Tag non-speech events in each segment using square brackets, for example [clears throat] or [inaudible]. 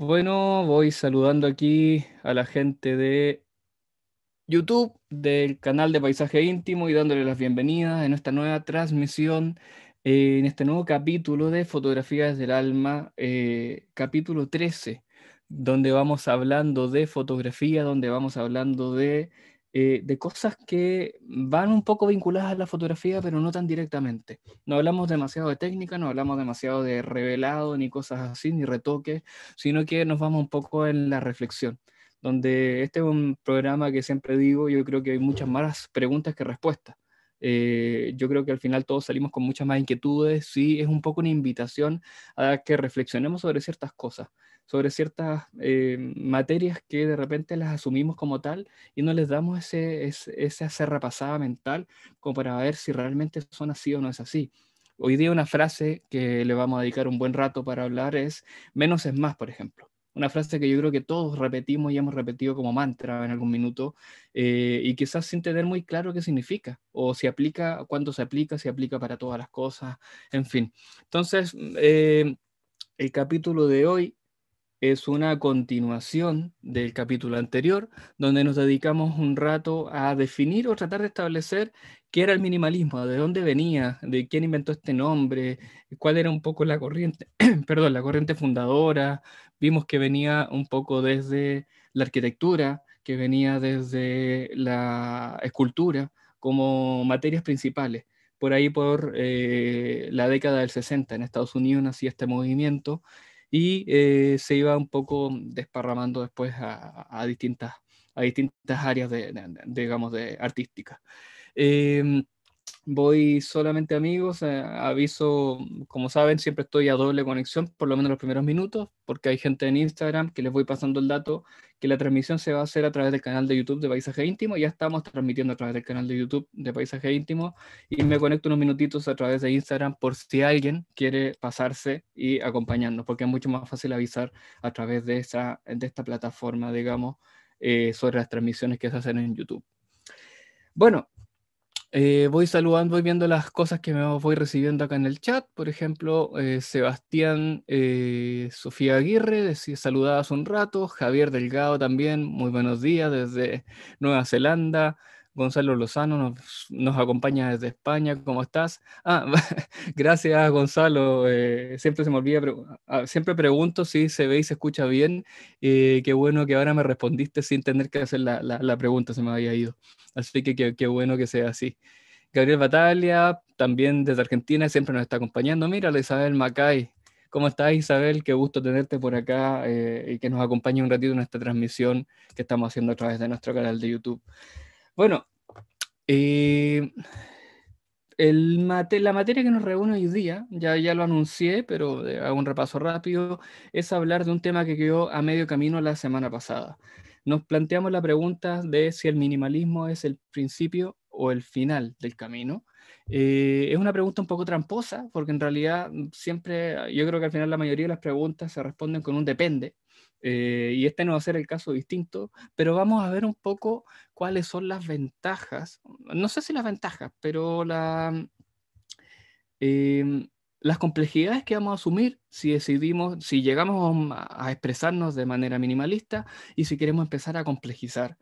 Bueno, voy saludando aquí a la gente de YouTube, del canal de Paisaje Íntimo y dándole las bienvenidas en esta nueva transmisión, eh, en este nuevo capítulo de Fotografías del Alma, eh, capítulo 13, donde vamos hablando de fotografía, donde vamos hablando de eh, de cosas que van un poco vinculadas a la fotografía, pero no tan directamente. No hablamos demasiado de técnica, no hablamos demasiado de revelado, ni cosas así, ni retoques, sino que nos vamos un poco en la reflexión, donde este es un programa que siempre digo, yo creo que hay muchas más preguntas que respuestas. Eh, yo creo que al final todos salimos con muchas más inquietudes. Sí, es un poco una invitación a que reflexionemos sobre ciertas cosas, sobre ciertas eh, materias que de repente las asumimos como tal y no les damos ese, esa cerrapasada mental como para ver si realmente son así o no es así. Hoy día una frase que le vamos a dedicar un buen rato para hablar es menos es más, por ejemplo una frase que yo creo que todos repetimos y hemos repetido como mantra en algún minuto eh, y quizás sin tener muy claro qué significa o si aplica, cuándo se aplica, si aplica para todas las cosas, en fin. Entonces, eh, el capítulo de hoy es una continuación del capítulo anterior, donde nos dedicamos un rato a definir o tratar de establecer qué era el minimalismo, de dónde venía, de quién inventó este nombre, cuál era un poco la corriente, [clears throat] perdón, la corriente fundadora, vimos que venía un poco desde la arquitectura, que venía desde la escultura como materias principales. Por ahí, por eh, la década del 60, en Estados Unidos nacía este movimiento y eh, se iba un poco desparramando después a, distintas, a distintas áreas de, digamos, de artísticas. Em, voy solamente amigos, eh, aviso, como saben, siempre estoy a doble conexión, por lo menos los primeros minutos, porque hay gente en Instagram que les voy pasando el dato que la transmisión se va a hacer a través del canal de YouTube de Paisaje Íntimo, ya estamos transmitiendo a través del canal de YouTube de Paisaje Íntimo y me conecto unos minutitos a través de Instagram por si alguien quiere pasarse y acompañarnos, porque es mucho más fácil avisar a través de, esta plataforma, digamos, eh, sobre las transmisiones que se hacen en YouTube. Bueno, eh, voy saludando, voy viendo las cosas que me voy recibiendo acá en el chat. Por ejemplo, eh, Sebastián eh, Sofía Aguirre, saludadas un rato. Javier Delgado también, muy buenos días desde Nueva Zelanda. Gonzalo Lozano nos, acompaña desde España. ¿Cómo estás? Ah, [laughs] gracias, Gonzalo. Eh, siempre se me olvida, pero, ah, siempre pregunto si se ve y se escucha bien. Eh, qué bueno que ahora me respondiste sin tener que hacer la, pregunta, se me había ido. Así que qué, bueno que sea así. Gabriel Batalia, también desde Argentina, siempre nos está acompañando. Mírala, Isabel Macay. ¿Cómo estás, Isabel? Qué gusto tenerte por acá eh, y que nos acompañe un ratito en esta transmisión que estamos haciendo a través de nuestro canal de YouTube. Bueno, eh, el mate, la materia que nos reúne hoy día, ya, ya lo anuncié, pero eh, hago un repaso rápido, es hablar de un tema que quedó a medio camino la semana pasada. Nos planteamos la pregunta de si el minimalismo es el principio o el final del camino. Eh, es una pregunta un poco tramposa, porque en realidad mm, siempre, yo creo que al final la mayoría de las preguntas se responden con un depende. Eh, y este no va a ser el caso distinto, pero vamos a ver un poco cuáles son las ventajas, no sé si las ventajas, pero mm, em, las complejidades que vamos a asumir si decidimos, si llegamos a expresarnos de manera minimalista y si queremos empezar a complejizar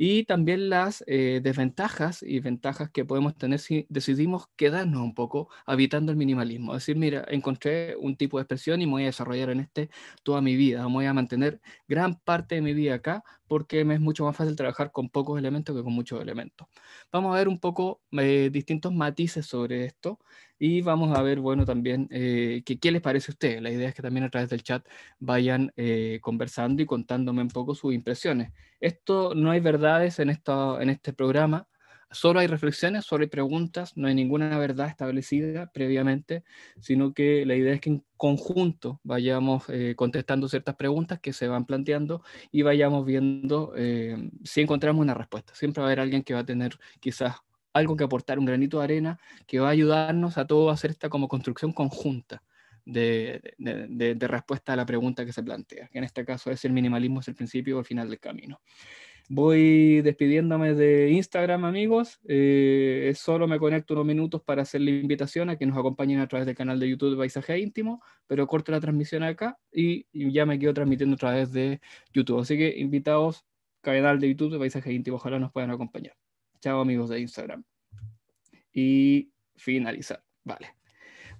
y también las eh, desventajas y ventajas que podemos tener si decidimos quedarnos un poco habitando el minimalismo. Es decir, mira, encontré un tipo de expresión y me voy a desarrollar en este toda mi vida, voy a mantener gran parte de mi vida acá porque me es mucho más fácil trabajar con pocos elementos que con muchos elementos. Vamos a ver un poco eh, distintos matices sobre esto y vamos a ver, bueno, también eh, qué les parece a ustedes. La idea es que también a través del chat vayan conversando y contándome un poco sus impresiones. Esto no hay verdades en, en este programa, solo hay reflexiones, solo hay preguntas, no hay ninguna verdad establecida previamente, sino que la idea es que en conjunto vayamos eh, contestando ciertas preguntas que se van planteando y vayamos viendo eh, si encontramos una respuesta. Siempre va a haber alguien que va a tener quizás algo que aportar, un granito de arena que va a ayudarnos a todo a hacer esta como construcción conjunta de, respuesta a la pregunta que se plantea, que en este caso es el minimalismo es el principio o el final del camino. Voy despidiéndome de Instagram, amigos. Eh, solo me conecto unos minutos para hacer la invitación a que nos acompañen a través del canal de YouTube de Paisaje Íntimo, pero corto la transmisión acá y, ya me quedo transmitiendo a través de YouTube. Así que invitados, canal de YouTube de Paisaje Íntimo, ojalá nos puedan acompañar. Chao, amigos de Instagram. Y finalizar. Vale.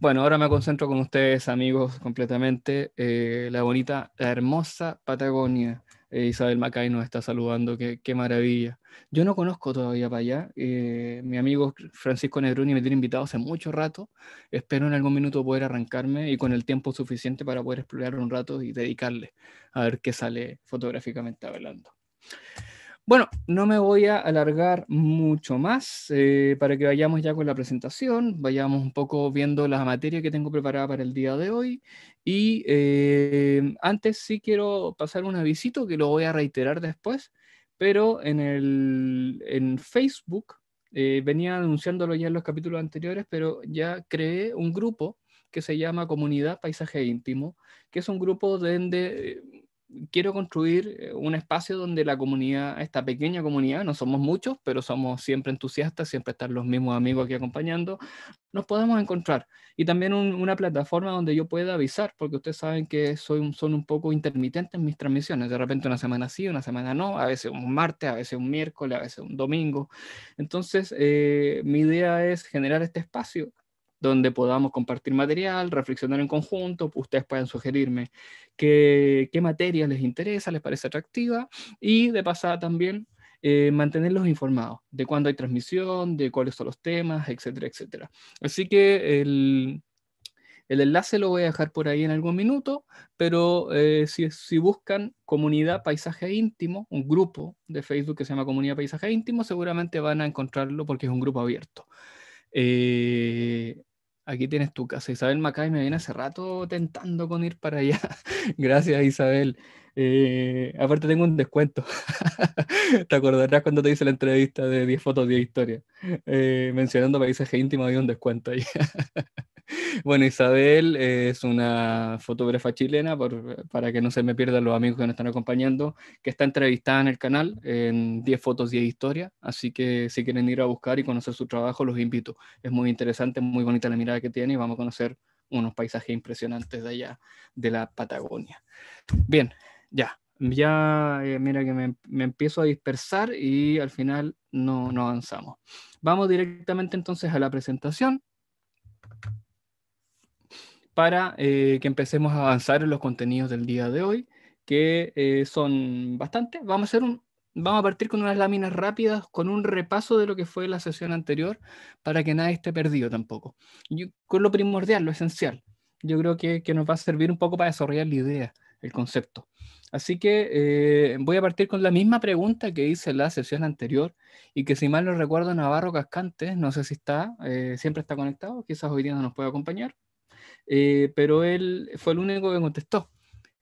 Bueno, ahora me concentro con ustedes, amigos, completamente. Eh, la bonita, la hermosa Patagonia. Eh, Isabel Macay nos está saludando, qué, maravilla. Yo no conozco todavía para allá. Eh, mi amigo Francisco Negruni me tiene invitado hace mucho rato. Espero en algún minuto poder arrancarme y con el tiempo suficiente para poder explorar un rato y dedicarle a ver qué sale fotográficamente hablando. Bueno, no me voy a alargar mucho más eh, para que vayamos ya con la presentación, vayamos un poco viendo la materia que tengo preparada para el día de hoy. Y eh, antes sí quiero pasar un avisito que lo voy a reiterar después, pero en, en Facebook eh, venía anunciándolo ya en los capítulos anteriores, pero ya creé un grupo que se llama Comunidad Paisaje Íntimo, que es un grupo de quiero construir eh, un espacio donde la comunidad, esta pequeña comunidad, no somos muchos, pero somos siempre entusiastas, siempre están los mismos amigos aquí acompañando, nos podemos encontrar. Y también una plataforma donde yo pueda avisar, porque ustedes saben que soy son un poco intermitentes mis transmisiones, de repente una semana sí, una semana no, a veces un martes, a veces un miércoles, a veces un domingo. Entonces, eh, mi idea es generar este espacio donde podamos compartir material, reflexionar en conjunto, ustedes pueden sugerirme qué, qué materia les interesa, les parece atractiva y de pasada también eh, mantenerlos informados de cuándo hay transmisión, de cuáles son los temas, etcétera, etcétera. Así que el, enlace lo voy a dejar por ahí en algún minuto, pero eh, si, si, buscan comunidad paisaje íntimo, un grupo de Facebook que se llama comunidad paisaje íntimo, seguramente van a encontrarlo porque es un grupo abierto. Eh, Aquí tienes tu casa. Isabel Macay me viene hace rato tentando con ir para allá. [laughs] Gracias, Isabel. Eh, aparte tengo un descuento. [laughs] te acordarás cuando te hice la entrevista de 10 fotos, 10 historias. Eh, mencionando paisaje íntimo había un descuento ahí. [laughs] [laughs] Bueno, Isabel es una fotógrafa chilena, por, para que no se me pierdan los amigos que nos están acompañando, que está entrevistada en el canal en 10 fotos, 10 historias, así que si quieren ir a buscar y conocer su trabajo, los invito. Es muy interesante, muy bonita la mirada que tiene y vamos a conocer unos paisajes impresionantes de allá, de la Patagonia. Bien, ya, ya eh, mira que me, empiezo a dispersar y al final no, no avanzamos. Vamos directamente entonces a la presentación para eh, que empecemos a avanzar en los contenidos del día de hoy, que eh, son bastantes. Vamos a hacer un, vamos a partir con unas láminas rápidas, con un repaso de lo que fue la sesión anterior, para que nadie esté perdido tampoco. con lo primordial, lo esencial. Yo creo que, que, nos va a servir un poco para desarrollar la idea, el concepto. Así que eh, voy a partir con la misma pregunta que hice en la sesión anterior y que si mal no recuerdo Navarro Cascante, no sé si está, siempre está conectado, quizás hoy día no nos puede acompañar. Eh, pero él fue el único que contestó.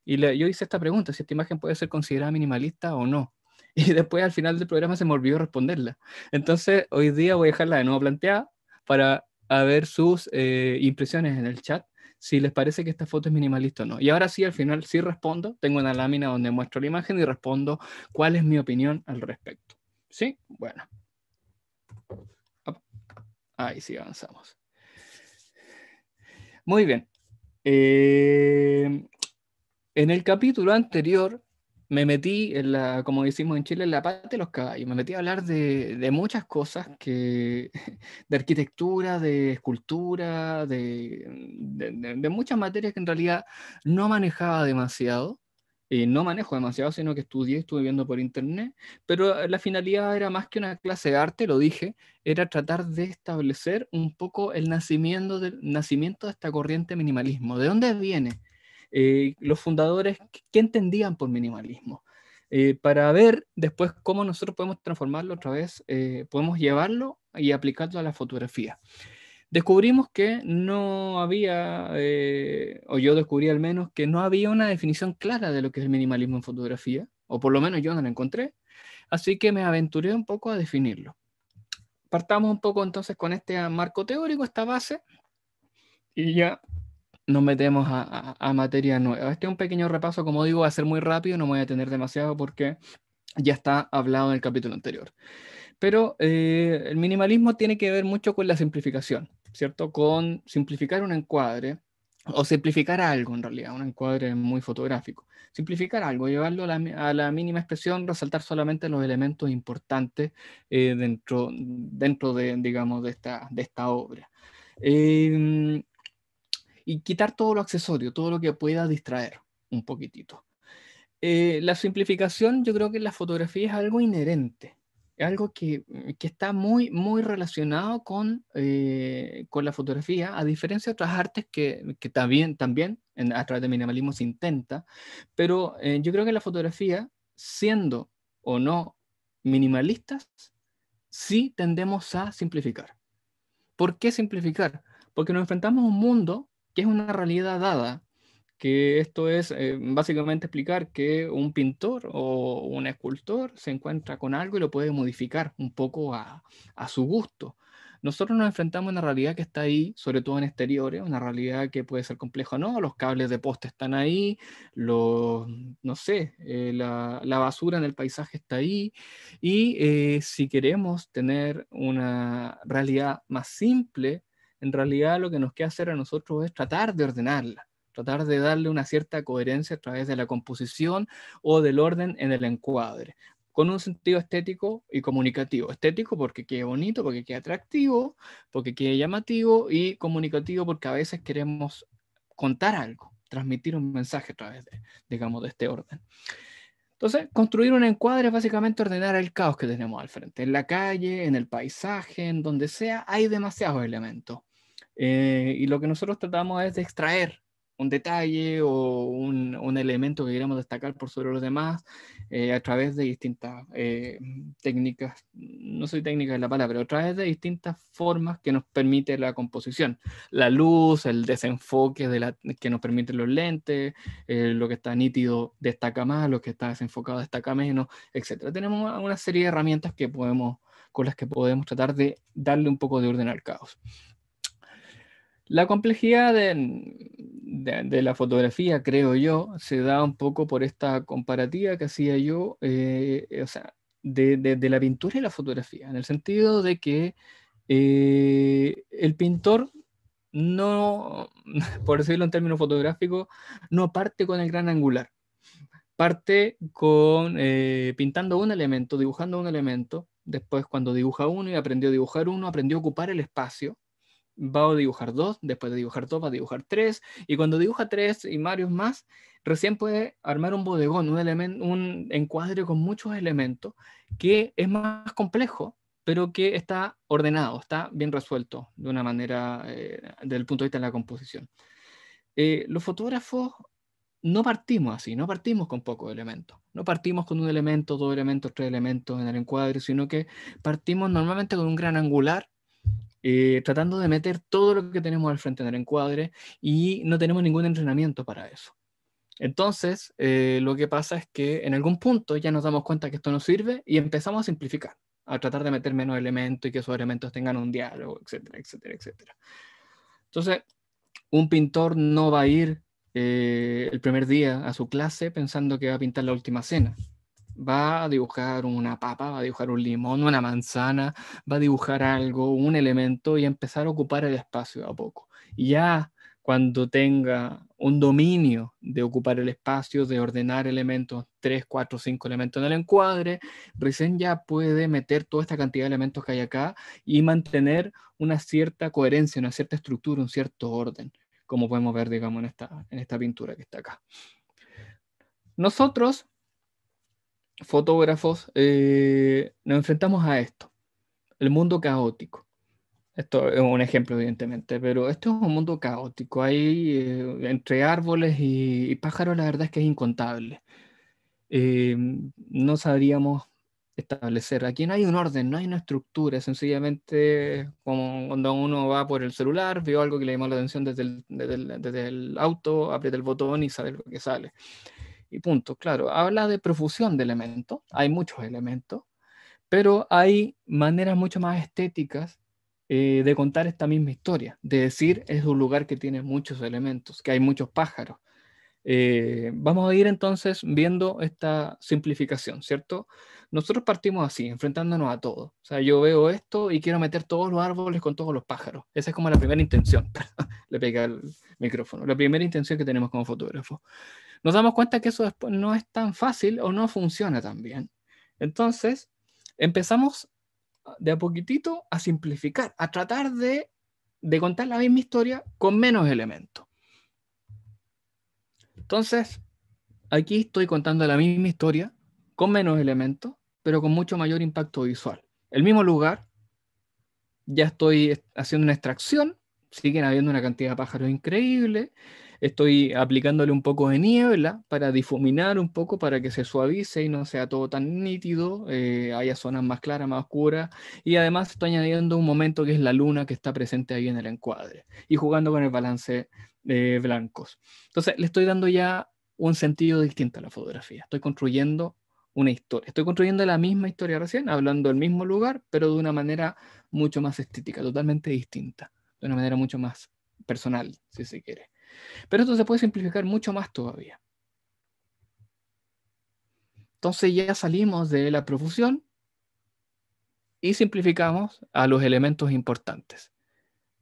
Y yo hice esta pregunta, si esta imagen puede ser considerada minimalista o no. [laughs] Y después al final del programa se me olvidó responderla. Entonces hoy día voy a dejarla de nuevo planteada para ver sus eh, impresiones en el chat, si les parece que esta foto es minimalista o no. Y ahora sí, al final sí respondo. Tengo una lámina donde muestro la imagen y respondo cuál es mi opinión al respecto. ¿Sí? Bueno. Ahí sí avanzamos. Muy bien. Eh, en el capítulo anterior me metí, en la, como decimos en Chile, en la parte de los caballos. Me metí a hablar de, muchas cosas, que, [laughs] de arquitectura, de escultura, de, muchas materias que en realidad no manejaba demasiado. Eh, no manejo demasiado, sino que estudié, estuve viendo por internet, pero eh, la finalidad era más que una clase de arte, lo dije, era tratar de establecer un poco el nacimiento, del, nacimiento de esta corriente minimalismo, de dónde viene, eh, los fundadores, qué entendían por minimalismo. para ver después cómo nosotros podemos transformarlo otra vez, podemos llevarlo y aplicarlo a la fotografía descubrimos que no había, eh, o yo descubrí al menos, que no había una definición clara de lo que es el minimalismo en fotografía, o por lo menos yo no la encontré, así que me aventuré un poco a definirlo. Partamos un poco entonces con este marco teórico, esta base, y ya nos metemos a, materia nueva. Este es un pequeño repaso, como digo, va a ser muy rápido, no me voy a detener demasiado porque ya está hablado en el capítulo anterior. Pero eh, el minimalismo tiene que ver mucho con la simplificación. Con simplificar un encuadre o simplificar algo en realidad, un encuadre muy fotográfico. Simplificar algo, llevarlo a la, mínima expresión, resaltar solamente los elementos importantes eh, dentro, dentro de, digamos, de esta, de esta obra. Em, y quitar todo lo accesorio, todo lo que pueda distraer un poquitito. Eh, la simplificación yo creo que en la fotografía es algo inherente algo que, mm, que, está muy, muy relacionado con, eh, con la fotografía, a diferencia de otras artes que, mm, que también, también en, a través del minimalismo se intenta, pero eh, yo creo que la fotografía, siendo o no minimalistas, sí tendemos a simplificar. ¿Por qué simplificar? Porque nos enfrentamos a un mundo que es una realidad dada, que esto es eh, básicamente explicar que un pintor o un escultor se encuentra con algo y lo puede modificar un poco a, su gusto. Nosotros nos enfrentamos a una realidad que está ahí, sobre todo en exteriores, una realidad que puede ser compleja o no, los cables de poste están ahí, los, no sé, eh, la, basura en el paisaje está ahí, y eh, si queremos tener una realidad más simple, en realidad lo que nos queda hacer a nosotros es tratar de ordenarla tratar de darle una cierta coherencia a través de la composición o del orden en el encuadre, con un sentido estético y comunicativo. Estético porque quede bonito, porque quede atractivo, porque quede llamativo y comunicativo porque a veces queremos contar algo, transmitir un mensaje a través de, digamos, de este orden. Entonces, construir un encuadre es básicamente ordenar el caos que tenemos al frente. En la calle, en el paisaje, en donde sea, hay demasiados elementos. Eh, y lo que nosotros tratamos es de extraer un detalle o un, un, elemento que queremos destacar por sobre los demás eh, a través de distintas eh, técnicas, no soy técnica de la palabra, pero a través de distintas formas que nos permite la composición, la luz, el desenfoque de que nos permiten los lentes, eh, lo que está nítido destaca más, lo que está desenfocado destaca menos, etc. Tenemos una serie de herramientas que podemos, con las que podemos tratar de darle un poco de orden al caos. La complejidad de, la fotografía, creo yo, se da un poco por esta comparativa que hacía yo, eh, eh, o sea, de, la pintura y la fotografía, en el sentido de que eh, el pintor no, [laughs] por decirlo en términos fotográficos, no parte con el gran angular, parte con pintando un elemento, dibujando un elemento, después cuando dibuja uno y aprendió a dibujar uno, aprendió a ocupar el espacio va a dibujar dos, después de dibujar dos va a dibujar tres, y cuando dibuja tres y varios más, recién puede armar un bodegón, un, un encuadre con muchos elementos que es más complejo, pero que está ordenado, está bien resuelto de una manera, eh, del desde el punto de vista de la composición. Eh, los fotógrafos no partimos así, no partimos con pocos elementos, no partimos con un elemento, dos elementos, tres elementos en el encuadre, sino que partimos normalmente con un gran angular eh, tratando de meter todo lo que tenemos al frente en el encuadre y no tenemos ningún entrenamiento para eso. Entonces, eh, lo que pasa es que en algún punto ya nos damos cuenta que esto no sirve y empezamos a simplificar, a tratar de meter menos elementos y que esos elementos tengan un diálogo, etcétera, etcétera, etcétera. Entonces, un pintor no va a ir eh, el primer día a su clase pensando que va a pintar la última cena va a dibujar una papa, va a dibujar un limón, una manzana, va a dibujar algo, un elemento y empezar a ocupar el espacio a poco. ya cuando tenga un dominio de ocupar el espacio, de ordenar elementos, tres, cuatro, cinco elementos en el encuadre, recién ya puede meter toda esta cantidad de elementos que hay acá y mantener una cierta coherencia, una cierta estructura, un cierto orden, como podemos ver, digamos, en esta, en esta pintura que está acá. Nosotros fotógrafos, eh, nos enfrentamos a esto, el mundo caótico. Esto es un ejemplo, evidentemente, pero esto es un mundo caótico. Hay eh, entre árboles y, pájaros, la verdad es que es incontable. Em, no sabríamos establecer. Aquí no hay un orden, no hay una estructura, sencillamente como cuando uno va por el celular, vio algo que le llama la atención desde el, desde el auto, aprieta el botón y sabe lo que sale y punto. Claro, habla de profusión de elementos, hay muchos elementos, pero hay maneras mucho más estéticas eh, de contar esta misma historia, de decir es un lugar que tiene muchos elementos, que hay muchos pájaros. Eh, vamos a ir entonces viendo esta simplificación, ¿cierto? Nosotros partimos así, enfrentándonos a todo. O sea, yo veo esto y quiero meter todos los árboles con todos los pájaros. Esa es como la primera intención. [laughs] Le pega al micrófono. La primera intención que tenemos como fotógrafo nos damos cuenta que eso no es tan fácil o no funciona tan bien. Entonces, empezamos de a poquitito a simplificar, a tratar de, de contar la misma historia con menos elementos. Entonces, aquí estoy contando la misma historia con menos elementos, pero con mucho mayor impacto visual. El mismo lugar, ya estoy haciendo una extracción, siguen habiendo una cantidad de pájaros increíble, estoy aplicándole un poco de niebla para difuminar un poco, para que se suavice y no sea todo tan nítido, eh, haya zonas más claras, más oscuras, y además estoy añadiendo un momento que es la luna que está presente ahí en el encuadre, y jugando con el balance de eh, blancos. Entonces, le estoy dando ya un sentido distinto a la fotografía, estoy construyendo una historia. Estoy construyendo la misma historia recién, hablando del mismo lugar, pero de una manera mucho más estética, totalmente distinta, de una manera mucho más personal, si se quiere. Pero esto se puede simplificar mucho más todavía. Entonces ya salimos de la profusión y simplificamos a los elementos importantes.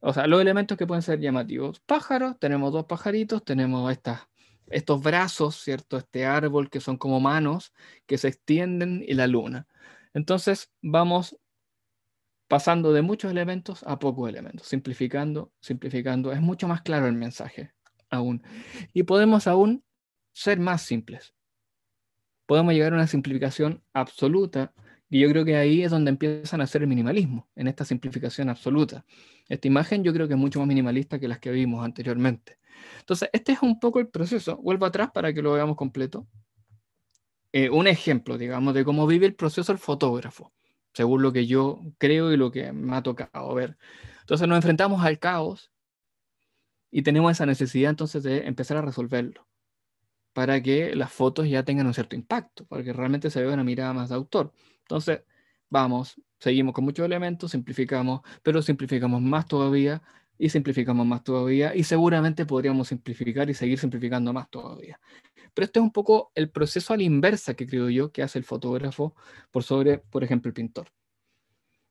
O sea, los elementos que pueden ser llamativos. Pájaros, tenemos dos pajaritos, tenemos estos brazos, ¿cierto? Este árbol que son como manos que se extienden y la luna. Entonces vamos pasando de muchos elementos a pocos elementos, simplificando, simplificando. Es mucho más claro el mensaje aún. Y podemos aún ser más simples. Podemos llegar a una simplificación absoluta y yo creo que ahí es donde empiezan a hacer el minimalismo, en esta simplificación absoluta. Esta imagen yo creo que es mucho más minimalista que las que vimos anteriormente. Entonces, este es un poco el proceso. Vuelvo atrás para que lo veamos completo. Eh, un ejemplo, digamos, de cómo vive el proceso el fotógrafo, según lo que yo creo y lo que me ha tocado ver. Entonces nos enfrentamos al caos, y tenemos esa necesidad entonces de empezar a resolverlo para que las fotos ya tengan un cierto impacto, para que realmente se vea una mirada más de autor. Entonces, vamos, seguimos con muchos elementos, simplificamos, pero simplificamos más todavía y simplificamos más todavía y seguramente podríamos simplificar y seguir simplificando más todavía. Pero este es un poco el proceso a la inversa que creo yo que hace el fotógrafo por sobre, por ejemplo, el pintor.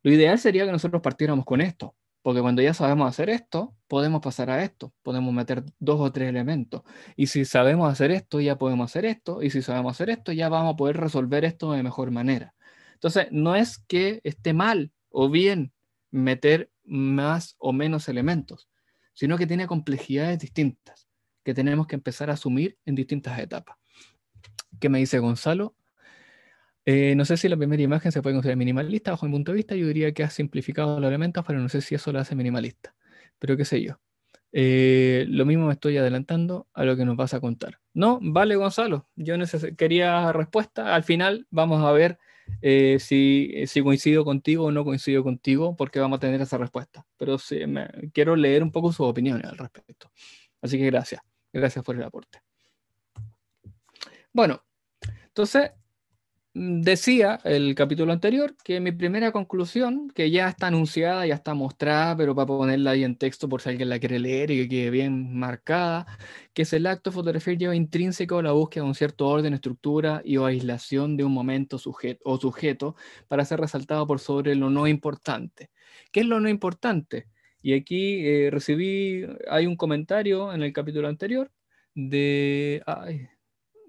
Lo ideal sería que nosotros partiéramos con esto, porque cuando ya sabemos hacer esto, podemos pasar a esto, podemos meter dos o tres elementos. Y si sabemos hacer esto, ya podemos hacer esto. Y si sabemos hacer esto, ya vamos a poder resolver esto de mejor manera. Entonces, no es que esté mal o bien meter más o menos elementos, sino que tiene complejidades distintas que tenemos que empezar a asumir en distintas etapas. ¿Qué me dice Gonzalo? Eh, no sé si la primera imagen se puede considerar minimalista bajo mi punto de vista. Yo diría que ha simplificado los elementos, pero no sé si eso lo hace minimalista. Pero qué sé yo. Eh, lo mismo me estoy adelantando a lo que nos vas a contar. No, vale Gonzalo, yo quería respuesta. Al final vamos a ver eh, si, si, coincido contigo o no coincido contigo, porque vamos a tener esa respuesta. Pero sí, me, quiero leer un poco sus opiniones al respecto. Así que gracias, gracias por el aporte. Bueno, entonces Mm, decía el capítulo anterior que mi primera conclusión, que ya está anunciada, ya está mostrada, pero para ponerla ahí en texto por si alguien la quiere leer y que quede bien marcada, que es el acto de fotografía lleva intrínseco la búsqueda de un cierto orden, estructura y o aislación de un momento sujeto, o sujeto para ser resaltado por sobre lo no importante. ¿Qué es lo no importante? Y aquí eh, recibí, hay un comentario en el capítulo anterior de... Ay,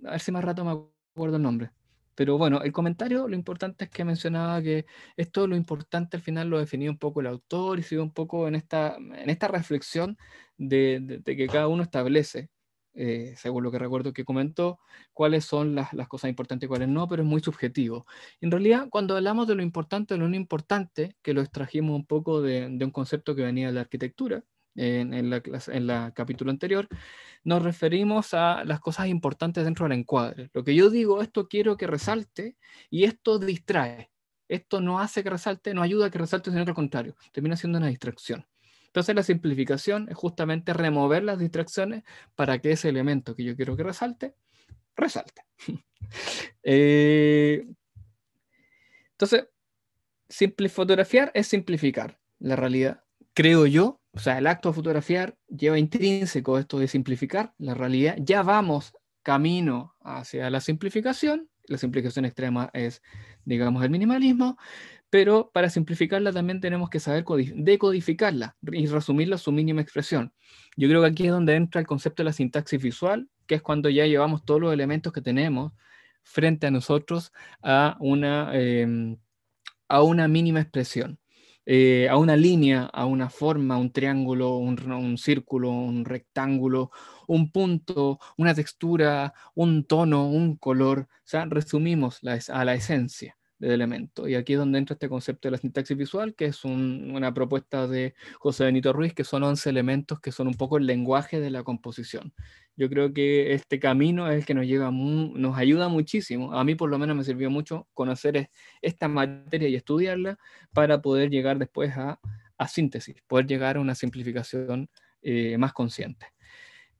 a ver si más rato me acuerdo el nombre pero bueno, el comentario, lo importante es que mencionaba que esto lo importante al final lo definió un poco el autor y sigue un poco en esta, en esta reflexión de, que cada uno establece, eh, según lo que recuerdo que comentó, cuáles son las, cosas importantes y cuáles no, pero es muy subjetivo. En realidad, cuando hablamos de lo importante lo no importante, que lo extrajimos un poco de un concepto que venía de la arquitectura, en, en, la, capítulo anterior, nos referimos a las cosas importantes dentro del encuadre. Lo que yo digo, esto quiero que resalte y esto distrae. Esto no hace que resalte, no ayuda a que resalte, sino que al contrario, termina siendo una distracción. Entonces la simplificación es justamente remover las distracciones para que ese elemento que yo quiero que resalte, resalte. [laughs] eh, entonces, fotografiar es simplificar la realidad, creo yo, o sea, el acto de fotografiar lleva intrínseco esto de simplificar la realidad. Ya vamos camino hacia la simplificación. La simplificación extrema es, digamos, el minimalismo, pero para simplificarla también tenemos que saber decodificarla y resumirla a su mínima expresión. Yo creo que aquí es donde entra el concepto de la sintaxis visual, que es cuando ya llevamos todos los elementos que tenemos frente a nosotros a una, em, a una mínima expresión. Eh, a una línea, a una forma, un triángulo, un, círculo, un rectángulo, un punto, una textura, un tono, un color. O sea, resumimos a la esencia de elemento. Y aquí es donde entra este concepto de la sintaxis visual, que es una propuesta de José Benito Ruiz, que son 11 elementos que son un poco el lenguaje de la composición. Yo creo que este camino es el que nos, lleva nos ayuda muchísimo. A mí por lo menos me sirvió mucho conocer esta materia y estudiarla para poder llegar después a, síntesis, poder llegar a una simplificación eh, más consciente.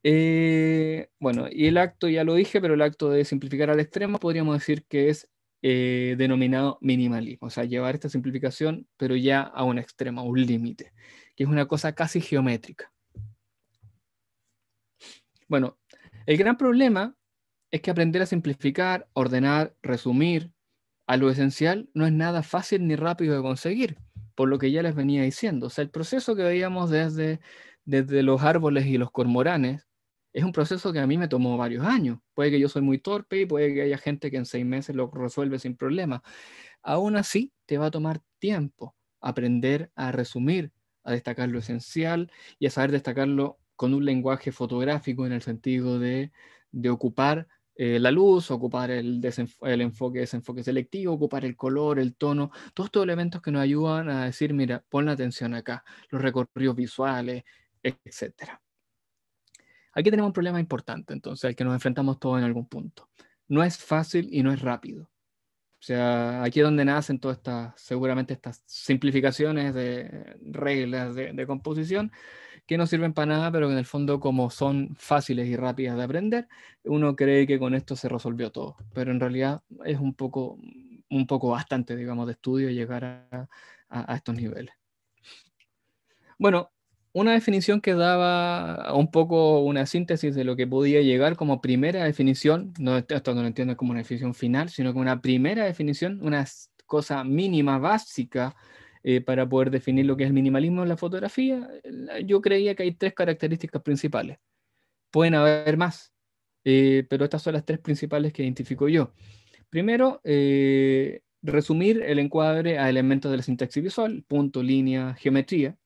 Eh, bueno, y el acto ya lo dije, pero el acto de simplificar al extremo podríamos decir que es eh, denominado minimalismo, o sea, llevar esta simplificación, pero ya a un extremo, a un límite, que es una cosa casi geométrica. Bueno, el gran problema es que aprender a simplificar, ordenar, resumir a lo esencial no es nada fácil ni rápido de conseguir, por lo que ya les venía diciendo. O sea, el proceso que veíamos desde, desde los árboles y los cormoranes es un proceso que a mí me tomó varios años. Puede que yo soy muy torpe y puede que haya gente que en seis meses lo resuelve sin problema. Aún así, te va a tomar tiempo aprender a resumir, a destacar lo esencial y a saber destacarlo con un lenguaje fotográfico en el sentido de, ocupar eh, la luz, ocupar el, el, enfoque, desenfoque selectivo, ocupar el color, el tono, todos estos elementos que nos ayudan a decir, mira, pon la atención acá, los recorridos visuales, etcétera. Aquí tenemos un problema importante, entonces, al que nos enfrentamos todos en algún punto. No es fácil y no es rápido. O sea, aquí es donde nacen todas estas, seguramente estas simplificaciones de reglas de, composición que no sirven para nada, pero que en el fondo como son fáciles y rápidas de aprender, uno cree que con esto se resolvió todo, pero en realidad es un poco, un poco bastante, digamos, de estudio llegar a, a estos niveles. Bueno, una definición que daba un poco una síntesis de lo que podía llegar como primera definición, no, esto no lo entiendo como una definición final, sino como una primera definición, una cosa mínima, básica, eh, para poder definir lo que es el minimalismo en la fotografía. Yo creía que hay tres características principales. Pueden haber más, eh, pero estas son las tres principales que identifico yo. Primero, eh, resumir el encuadre a elementos de la sintaxis visual, punto, línea, geometría.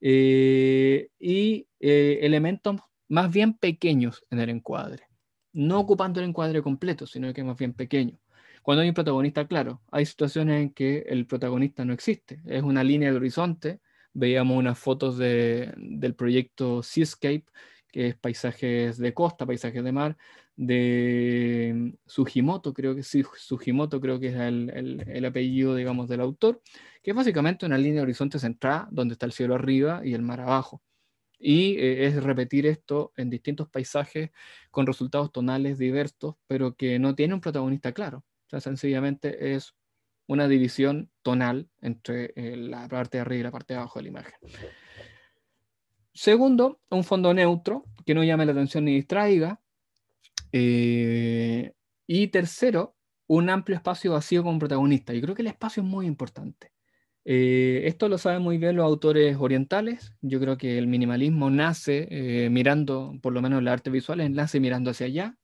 Eh, y eh, elementos más bien pequeños en el encuadre, no ocupando el encuadre completo, sino que más bien pequeño. Cuando hay un protagonista, claro, hay situaciones en que el protagonista no existe, es una línea de horizonte. Veíamos unas fotos del proyecto Seascape, que es paisajes de costa, paisajes de mar, de Sugimoto, creo que sí, Sugimoto creo que es el, apellido, digamos, del autor, que es básicamente una línea de horizonte centrada donde está el cielo arriba y el mar abajo. Y eh, es repetir esto en distintos paisajes con resultados tonales diversos, pero que no tiene un protagonista claro. O sea, sencillamente es una división tonal entre eh, la parte de arriba y la parte de abajo de la imagen. Segundo, un fondo neutro que no llame la atención ni distraiga, eh, y tercero, un amplio espacio vacío como protagonista. Yo creo que el espacio es muy importante. Eh, esto lo saben muy bien los autores orientales. Yo creo que el minimalismo nace eh, mirando, por lo menos el arte visual nace mirando hacia allá.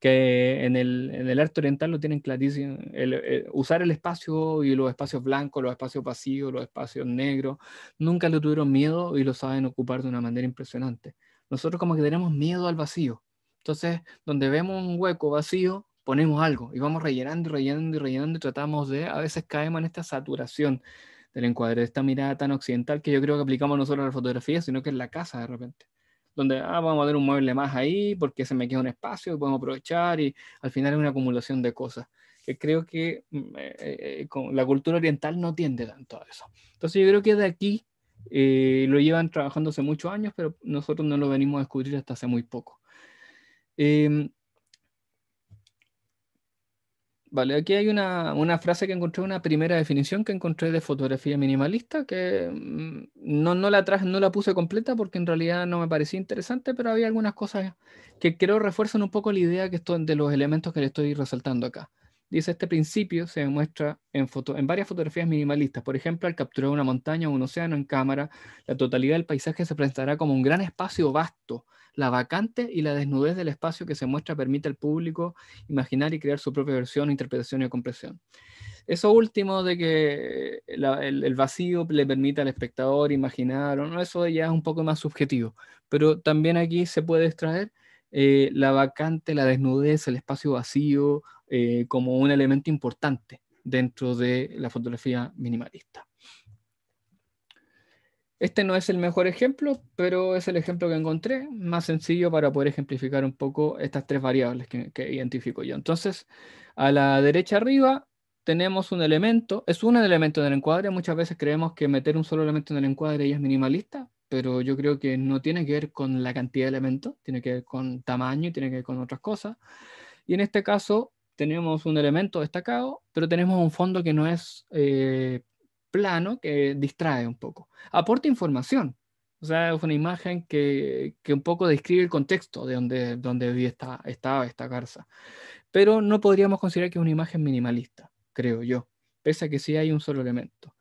Que en el, arte oriental lo tienen clarísimo. usar el espacio y los espacios blancos, los espacios vacíos, los espacios negros, nunca le tuvieron miedo y lo saben ocupar de una manera impresionante. Nosotros como que tenemos miedo al vacío entonces, donde vemos un hueco vacío, ponemos algo y vamos rellenando y rellenando y rellenando y tratamos de, a veces caemos en esta saturación del encuadre, de esta mirada tan occidental que yo creo que aplicamos solo a la fotografía, sino que en la casa de repente, donde ah, vamos a tener un mueble más ahí porque se me queda un espacio y podemos aprovechar y al final es una acumulación de cosas que creo que mm, eh, eh, eh, con la cultura oriental no tiende tanto a eso. Entonces yo creo que de aquí lo llevan trabajando hace muchos años, pero nosotros no lo venimos a descubrir hasta hace muy poco. Em, vale, aquí hay una, frase que encontré, una primera definición que encontré de fotografía minimalista, que mm, no, la no la puse completa porque en realidad no me parecía interesante, pero había algunas cosas que creo refuerzan un poco la idea que estoy, de los elementos que le estoy resaltando acá. Dice, este principio se demuestra en, foto, en varias fotografías minimalistas, por ejemplo, al capturar una montaña o un océano en cámara, la totalidad del paisaje se presentará como un gran espacio vasto, la vacante y la desnudez del espacio que se muestra permite al público imaginar y crear su propia versión, interpretación y comprensión. Eso último de que el, vacío le permite al espectador imaginar o no, eso ya es un poco más subjetivo, pero también aquí se puede extraer eh, la vacante, la desnudez, el espacio vacío eh, como un elemento importante dentro de la fotografía minimalista. Este no es el mejor ejemplo, pero es el ejemplo que encontré más sencillo para poder ejemplificar un poco estas tres variables que, identifico yo. Entonces, a la derecha arriba tenemos un elemento, es un elemento del encuadre, muchas veces creemos que meter un solo elemento en el encuadre ya es minimalista, pero yo creo que no tiene que ver con la cantidad de elementos, tiene que ver con tamaño y tiene que ver con otras cosas. Y en este caso tenemos un elemento destacado, pero tenemos un fondo que no es eh, plano que distrae un poco. Aporta información, o sea, es una imagen que, que un poco describe el contexto de donde, donde estaba esta garza. Pero no podríamos considerar que es una imagen minimalista, creo yo, pese a que sí hay un solo elemento.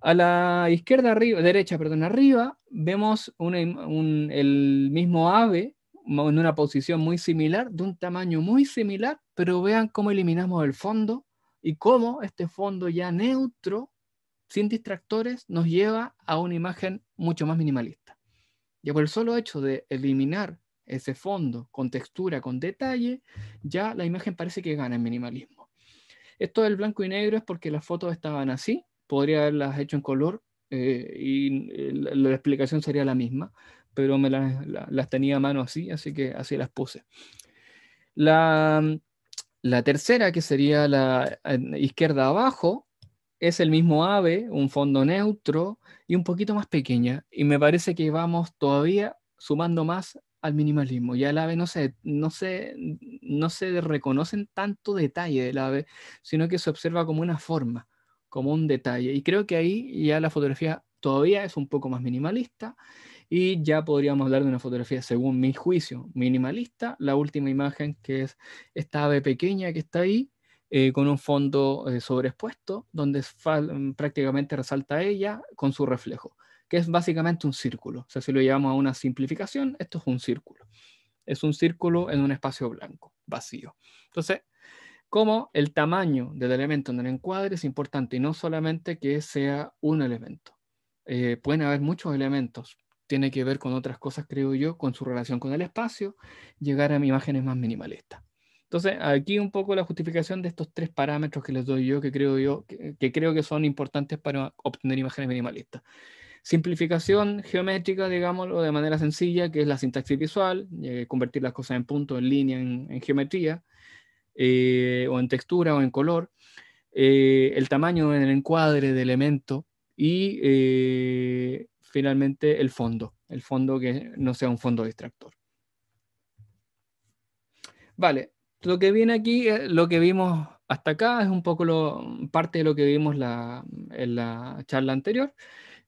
A la izquierda arriba, derecha, perdón, arriba, vemos el mismo ave en una posición muy similar, de un tamaño muy similar, pero vean cómo eliminamos el fondo y cómo este fondo ya neutro sin distractores, nos lleva a una imagen mucho más minimalista. Ya por el solo hecho de eliminar ese fondo con textura, con detalle, ya la imagen parece que gana en minimalismo. Esto del blanco y negro es porque las fotos estaban así, podría haberlas hecho en color eh, y eh, la, explicación sería la misma, pero me las, tenía a mano así, así que así las puse. la tercera, que sería la izquierda abajo, es el mismo ave, un fondo neutro y un poquito más pequeña. Y me parece que vamos todavía sumando más al minimalismo. Ya el ave no se, no se, no se reconocen tanto detalle del ave, sino que se observa como una forma, como un detalle. Y creo que ahí ya la fotografía todavía es un poco más minimalista y ya podríamos hablar de una fotografía, según mi juicio, minimalista. La última imagen que es esta ave pequeña que está ahí eh, con un fondo eh, sobreexpuesto, donde mm, prácticamente resalta ella con su reflejo, que es básicamente un círculo. O sea, si lo llevamos a una simplificación, esto es un círculo. Es un círculo en un espacio blanco, vacío. Entonces, como el tamaño del elemento en el encuadre es importante y no solamente que sea un elemento. Eh, pueden haber muchos elementos. Tiene que ver con otras cosas, creo yo, con su relación con el espacio, llegar a imágenes más minimalistas. Entonces, aquí un poco la justificación de estos tres parámetros que les doy yo, que creo yo, que, creo que son importantes para obtener imágenes minimalistas. Simplificación geométrica, digámoslo de manera sencilla, que es la sintaxis visual, eh, convertir las cosas en puntos, en línea, en, geometría, eh, o en textura, o en color. Eh, el tamaño en el encuadre de elemento y finalmente el fondo, el fondo que no sea un fondo distractor. Vale, lo que viene aquí, eh, lo que vimos hasta acá, es un poco parte de lo que vimos en la charla anterior,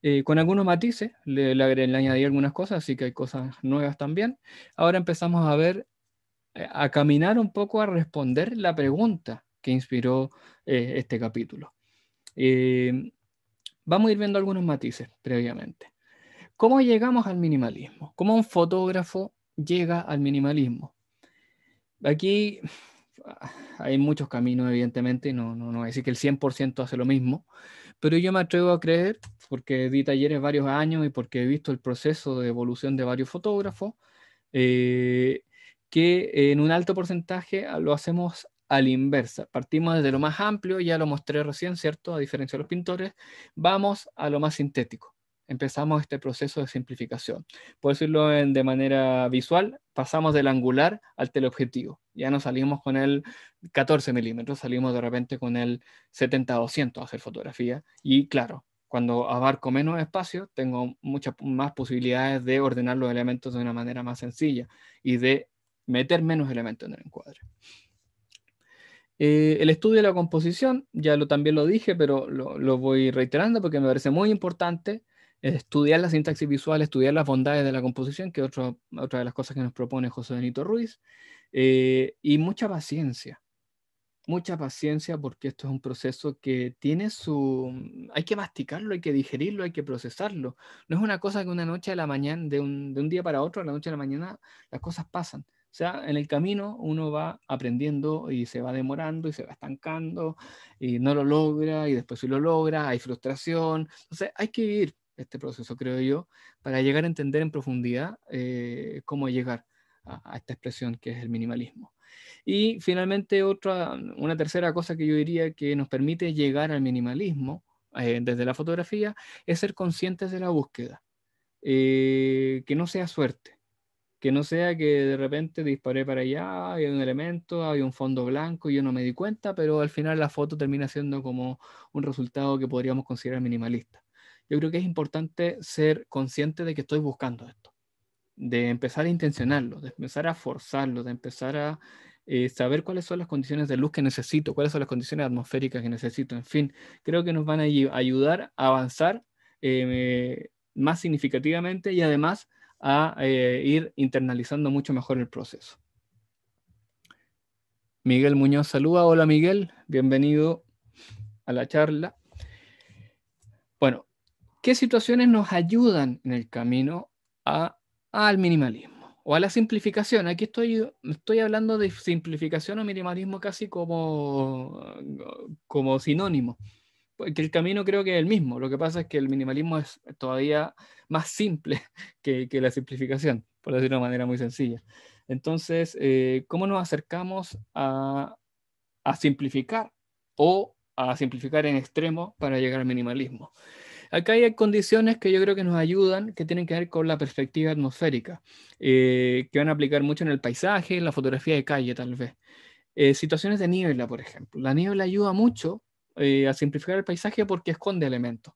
eh, con algunos matices, le, añadí algunas cosas, así que hay cosas nuevas también. Ahora empezamos a ver, eh, a caminar un poco a responder la pregunta que inspiró este capítulo. vamos a ir viendo algunos matices previamente. ¿Cómo llegamos al minimalismo? ¿Cómo un fotógrafo llega al minimalismo? Aquí [sighs] hay muchos caminos, evidentemente, no, no, no decir que el 100% hace lo mismo, pero yo me atrevo a creer, porque di talleres varios años y porque he visto el proceso de evolución de varios fotógrafos, eh, que en un alto porcentaje lo hacemos a la inversa. Partimos desde lo más amplio, ya lo mostré recién, ¿cierto? A diferencia de los pintores, vamos a lo más sintético empezamos este proceso de simplificación. Por decirlo de manera visual, pasamos del angular al teleobjetivo. Ya no salimos con el 14 milímetros, salimos de repente con el 70-200 a hacer fotografía. Y claro, cuando abarco menos espacio, tengo muchas más posibilidades de ordenar los elementos de una manera más sencilla y de meter menos elementos en el encuadre. Eh, el estudio de la composición, ya lo, también lo dije, pero lo, lo voy reiterando porque me parece muy importante estudiar la sintaxis visual, estudiar las bondades de la composición, que es otra de las cosas que nos propone José Benito Ruiz, eh, y mucha paciencia. Mucha paciencia porque esto es un proceso que tiene su... Hay que masticarlo, hay que digerirlo, hay que procesarlo. No es una cosa que una noche a la mañana, de un, de un día para otro, a la noche a la mañana, las cosas pasan. O sea, en el camino uno va aprendiendo y se va demorando y se va estancando y no lo logra y después si lo logra hay frustración. Entonces hay que ir este proceso, creo yo, para llegar a entender en profundidad eh, cómo llegar a, esta expresión que es el minimalismo. Y finalmente, otra, una tercera cosa que yo diría que nos permite llegar al minimalismo eh, desde la fotografía es ser conscientes de la búsqueda, eh, que no sea suerte. Que no sea que de repente disparé para allá, hay un elemento, hay un fondo blanco y yo no me di cuenta, pero al final la foto termina siendo como un resultado que podríamos considerar minimalista yo creo que es importante ser consciente de que estoy buscando esto, de empezar a intencionarlo, de empezar a forzarlo, de empezar a eh, saber cuáles son las condiciones de luz que necesito, cuáles son las condiciones atmosféricas que necesito, en fin, creo que nos van a ayudar a avanzar eh, más significativamente y además a eh, ir internalizando mucho mejor el proceso. Miguel Muñoz saluda. Hola Miguel, bienvenido a la charla. ¿Qué situaciones nos ayudan en el camino a, al minimalismo o a la simplificación? Aquí estoy, estoy hablando de simplificación o minimalismo casi como, como sinónimo, porque el camino creo que es el mismo. Lo que pasa es que el minimalismo es todavía más simple [laughs] que, la simplificación, por decirlo de una manera muy sencilla. Entonces, eh, ¿cómo nos acercamos a, a simplificar o a simplificar en extremo para llegar al minimalismo? Acá hay condiciones que yo creo que nos ayudan, que tienen que ver con la perspectiva atmosférica, eh, que van a aplicar mucho en el paisaje, en la fotografía de calle tal vez. Eh, situaciones de niebla, por ejemplo. La niebla ayuda mucho eh, a simplificar el paisaje porque esconde elementos.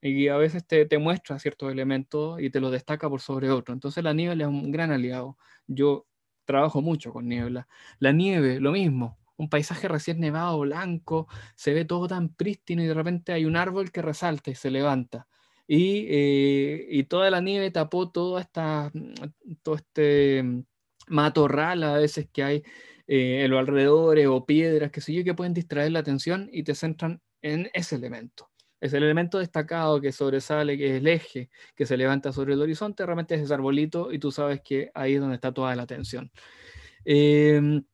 Y a veces te, te muestra ciertos elementos y te los destaca por sobre otro. Entonces la niebla es un gran aliado. Yo trabajo mucho con niebla. La nieve, lo mismo un paisaje recién nevado, blanco, se ve todo tan prístino y de repente hay un árbol que resalta y se levanta. Y, eh, toda la nieve tapó toda esta, mm, todo este mm, matorral a veces que hay eh, en los alrededores o piedras, que sé yo, que pueden distraer la atención y te centran en ese elemento. Es el elemento destacado que sobresale, que es el eje que se levanta sobre el horizonte, realmente es ese arbolito y tú sabes que ahí es donde está toda la atención. Em,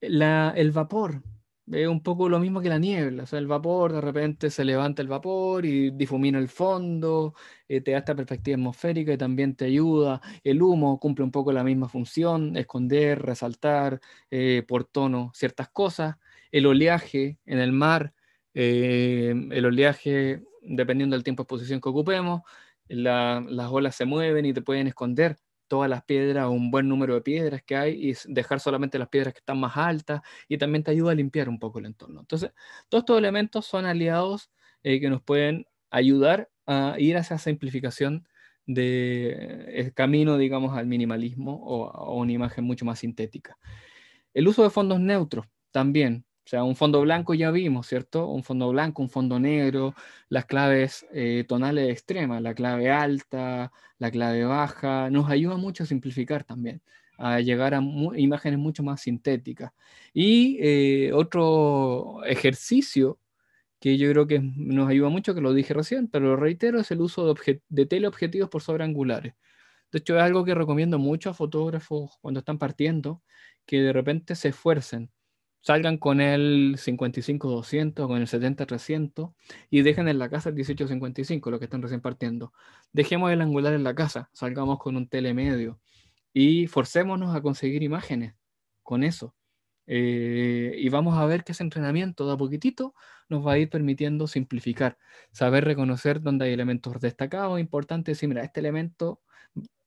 la, el vapor. Es un poco lo mismo que la niebla, o sea, el vapor, de repente se levanta el vapor y difumina el fondo, eh, te da esta perspectiva atmosférica y también te ayuda. El humo cumple un poco la misma función, esconder, resaltar eh, por tono ciertas cosas. El oleaje en el mar, eh, el oleaje, dependiendo del tiempo de exposición que ocupemos, las olas se mueven y te pueden esconder todas las piedras, un buen número de piedras que hay y dejar solamente las piedras que están más altas y también te ayuda a limpiar un poco el entorno. Entonces, todos estos elementos son aliados eh, que nos pueden ayudar a ir hacia esa simplificación del el eh, camino, digamos, al minimalismo o a una imagen mucho más sintética. El uso de fondos neutros también, o sea, un fondo blanco ya vimos, ¿cierto? Un fondo blanco, un fondo negro, las claves eh, tonales extremas, la clave alta, la clave baja, nos ayuda mucho a simplificar también, a llegar a imágenes mucho más sintéticas. Y eh, otro ejercicio que yo creo que nos ayuda mucho, que lo dije recién, pero lo reitero, es el uso de, teleobjetivos por sobreangulares. angulares. De hecho, es algo que recomiendo mucho a fotógrafos cuando están partiendo, que de repente se esfuercen salgan con el 55-200, con el 70-300 y dejen en la casa el 18-55, lo que están recién partiendo. Dejemos el angular en la casa, salgamos con un telemedio y forcémonos a conseguir imágenes con eso. Eh, y vamos a ver que ese entrenamiento de a poquitito nos va a ir permitiendo simplificar, saber reconocer dónde hay elementos destacados, importantes, Y mira, este elemento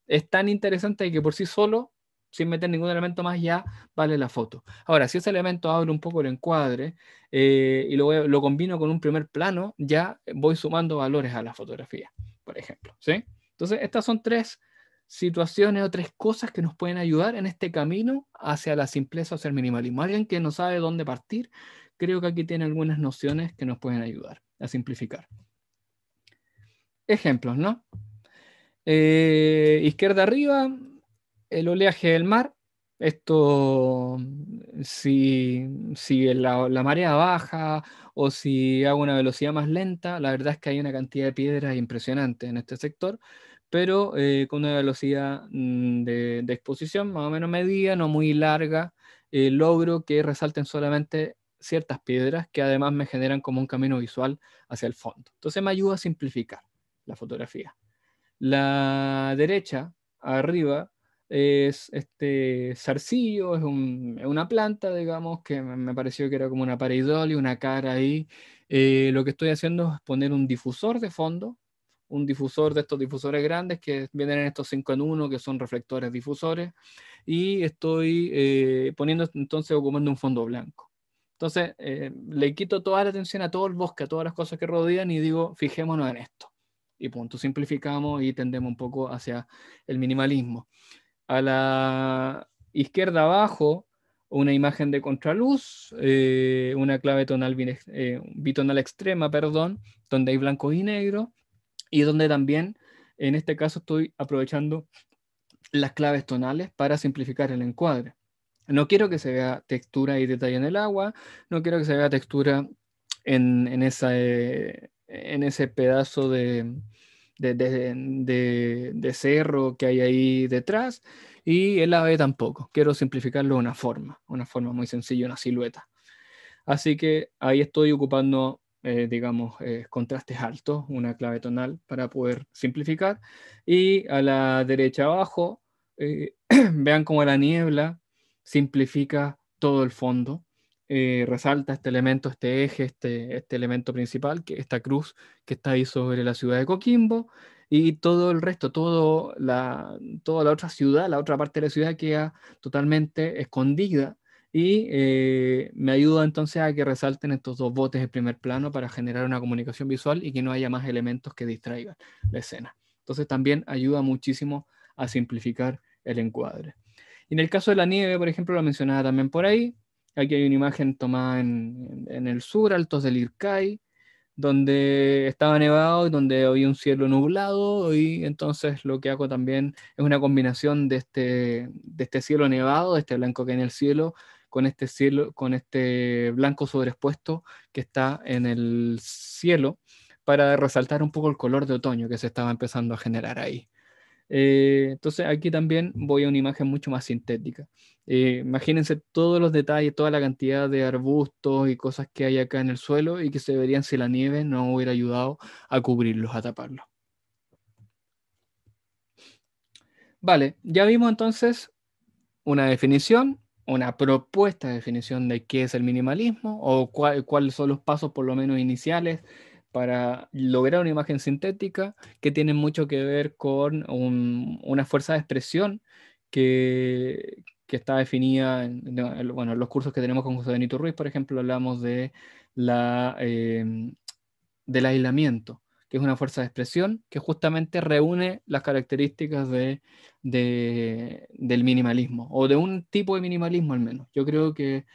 es tan interesante que por sí solo sin meter ningún elemento más ya vale la foto. Ahora, si ese elemento abre un poco el encuadre eh, y lo, lo, combino con un primer plano, ya voy sumando valores a la fotografía, por ejemplo. ¿sí? Entonces, estas son tres situaciones o tres cosas que nos pueden ayudar en este camino hacia la simpleza, hacia el minimalismo. Alguien que no sabe dónde partir, creo que aquí tiene algunas nociones que nos pueden ayudar a simplificar. Ejemplos, ¿no? Eh, izquierda arriba, el oleaje del mar. Esto, si, la, marea baja o si hago una velocidad más lenta, la verdad es que hay una cantidad de piedras impresionante en este sector, pero eh, con una velocidad mm, de, exposición más o menos media, no muy larga, eh, logro que resalten solamente ciertas piedras que además me generan como un camino visual hacia el fondo. Entonces me ayuda a simplificar la fotografía. La derecha, arriba, es este zarcillo, es una planta, digamos, que me pareció que era como una y una cara ahí. Eh, lo que estoy haciendo es poner un difusor de fondo, un difusor de estos difusores grandes que vienen en estos 5 en 1, que son reflectores difusores, y estoy eh, poniendo entonces ocupando un fondo blanco. Entonces, eh, le quito toda la atención a todo el bosque, a todas las cosas que rodean y digo, fijémonos en esto. Y punto, simplificamos y tendemos un poco hacia el minimalismo a la izquierda abajo una imagen de contraluz, eh, una clave tonal eh, bitonal extrema, perdón, donde hay blanco y negro, y donde también, en este caso, estoy aprovechando las claves tonales para simplificar el encuadre. No quiero que se vea textura y detalle en el agua, no quiero que se vea textura en, esa, eh, en ese pedazo de, de, cerro que hay ahí detrás, y el ave tampoco. Quiero simplificarlo de una forma, una forma muy sencilla, una silueta. Así que ahí estoy ocupando, eh, digamos, eh, contrastes altos, una clave tonal para poder simplificar. Y a la derecha abajo, eh, [clears throat] vean cómo la niebla simplifica todo el fondo eh, resalta este elemento, este eje, este, este, elemento principal, que esta cruz que está ahí sobre la ciudad de Coquimbo, y todo el resto, todo la, toda la otra ciudad, la otra parte de la ciudad queda totalmente escondida y eh, me ayuda entonces a que resalten estos dos botes de primer plano para generar una comunicación visual y que no haya más elementos que distraigan la escena. Entonces también ayuda muchísimo a simplificar el encuadre. Y en el caso de la nieve, por ejemplo, lo mencionaba también por ahí, Aquí hay una imagen tomada en, el sur, altos del Ircay, donde estaba nevado y donde había un cielo nublado y entonces lo que hago también es una combinación de este, de este cielo nevado, de este blanco que hay en el cielo, con este cielo, con este blanco sobreexpuesto que está en el cielo para resaltar un poco el color de otoño que se estaba empezando a generar ahí. Eh, entonces aquí también voy a una imagen mucho más sintética. Eh, imagínense todos los detalles, toda la cantidad de arbustos y cosas que hay acá en el suelo y que se verían si la nieve no hubiera ayudado a cubrirlos, a taparlos. Vale, ya vimos entonces una definición, una propuesta de definición de qué es el minimalismo o cuáles son los pasos por lo menos iniciales para lograr una imagen sintética que tiene mucho que ver con una fuerza de expresión que, que está definida en, los cursos que tenemos con José Benito Ruiz, por ejemplo, hablamos de la, em, del aislamiento, que es una fuerza de expresión que justamente reúne las características de, del minimalismo, o de un tipo de minimalismo al menos. Yo creo que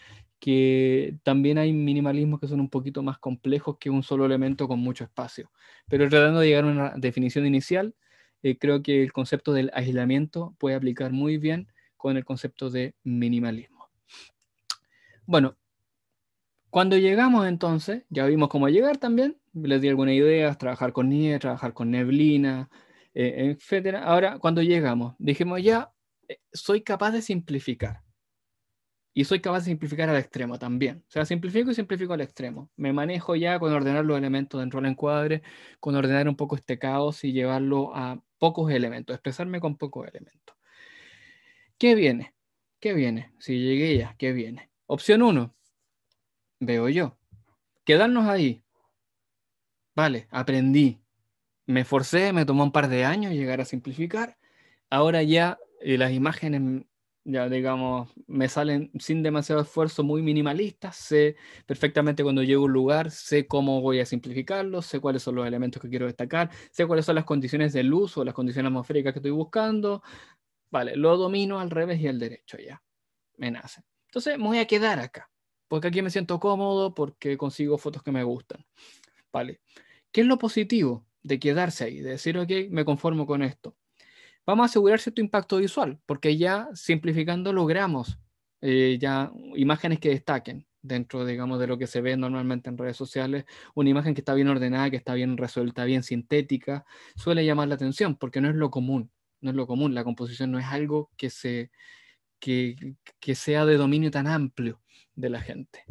que también hay minimalismos que son un poquito más complejos que un solo elemento con mucho espacio. Pero tratando de llegar a una definición inicial, eh, creo que el concepto del aislamiento puede aplicar muy bien con el concepto de minimalismo. Bueno, cuando llegamos entonces, ya vimos cómo llegar también, les di algunas ideas, trabajar con nieve, trabajar con neblina, etc. Eh, etcétera. Ahora, cuando llegamos, dijimos ya, eh, soy capaz de simplificar. Y soy capaz de simplificar al extremo también. O sea, simplifico y simplifico al extremo. Me manejo ya con ordenar los elementos dentro del encuadre, con ordenar un poco este caos y llevarlo a pocos elementos, expresarme con pocos elementos. ¿Qué viene? ¿Qué viene? Si llegué ya, ¿qué viene? Opción 1, veo yo. Quedarnos ahí. Vale, aprendí. Me forcé, me tomó un par de años llegar a simplificar. Ahora ya eh, las imágenes ya digamos, me salen sin demasiado esfuerzo, muy minimalistas, sé perfectamente cuando llego a un lugar, sé cómo voy a simplificarlo, sé cuáles son los elementos que quiero destacar, sé cuáles son las condiciones del uso, las condiciones atmosféricas que estoy buscando, vale, lo domino al revés y al derecho ya, me nace. Entonces me voy a quedar acá, porque aquí me siento cómodo, porque consigo fotos que me gustan, vale. ¿Qué es lo positivo de quedarse ahí, de decir, ok, me conformo con esto? vamos a asegurar cierto impacto visual, porque ya simplificando logramos eh, ya imágenes que destaquen dentro, digamos, de lo que se ve normalmente en redes sociales, una imagen que está bien ordenada, que está bien resuelta, bien sintética, suele llamar la atención porque no es lo común, no es lo común, la composición no es algo que, se, que sea de dominio tan amplio de la gente.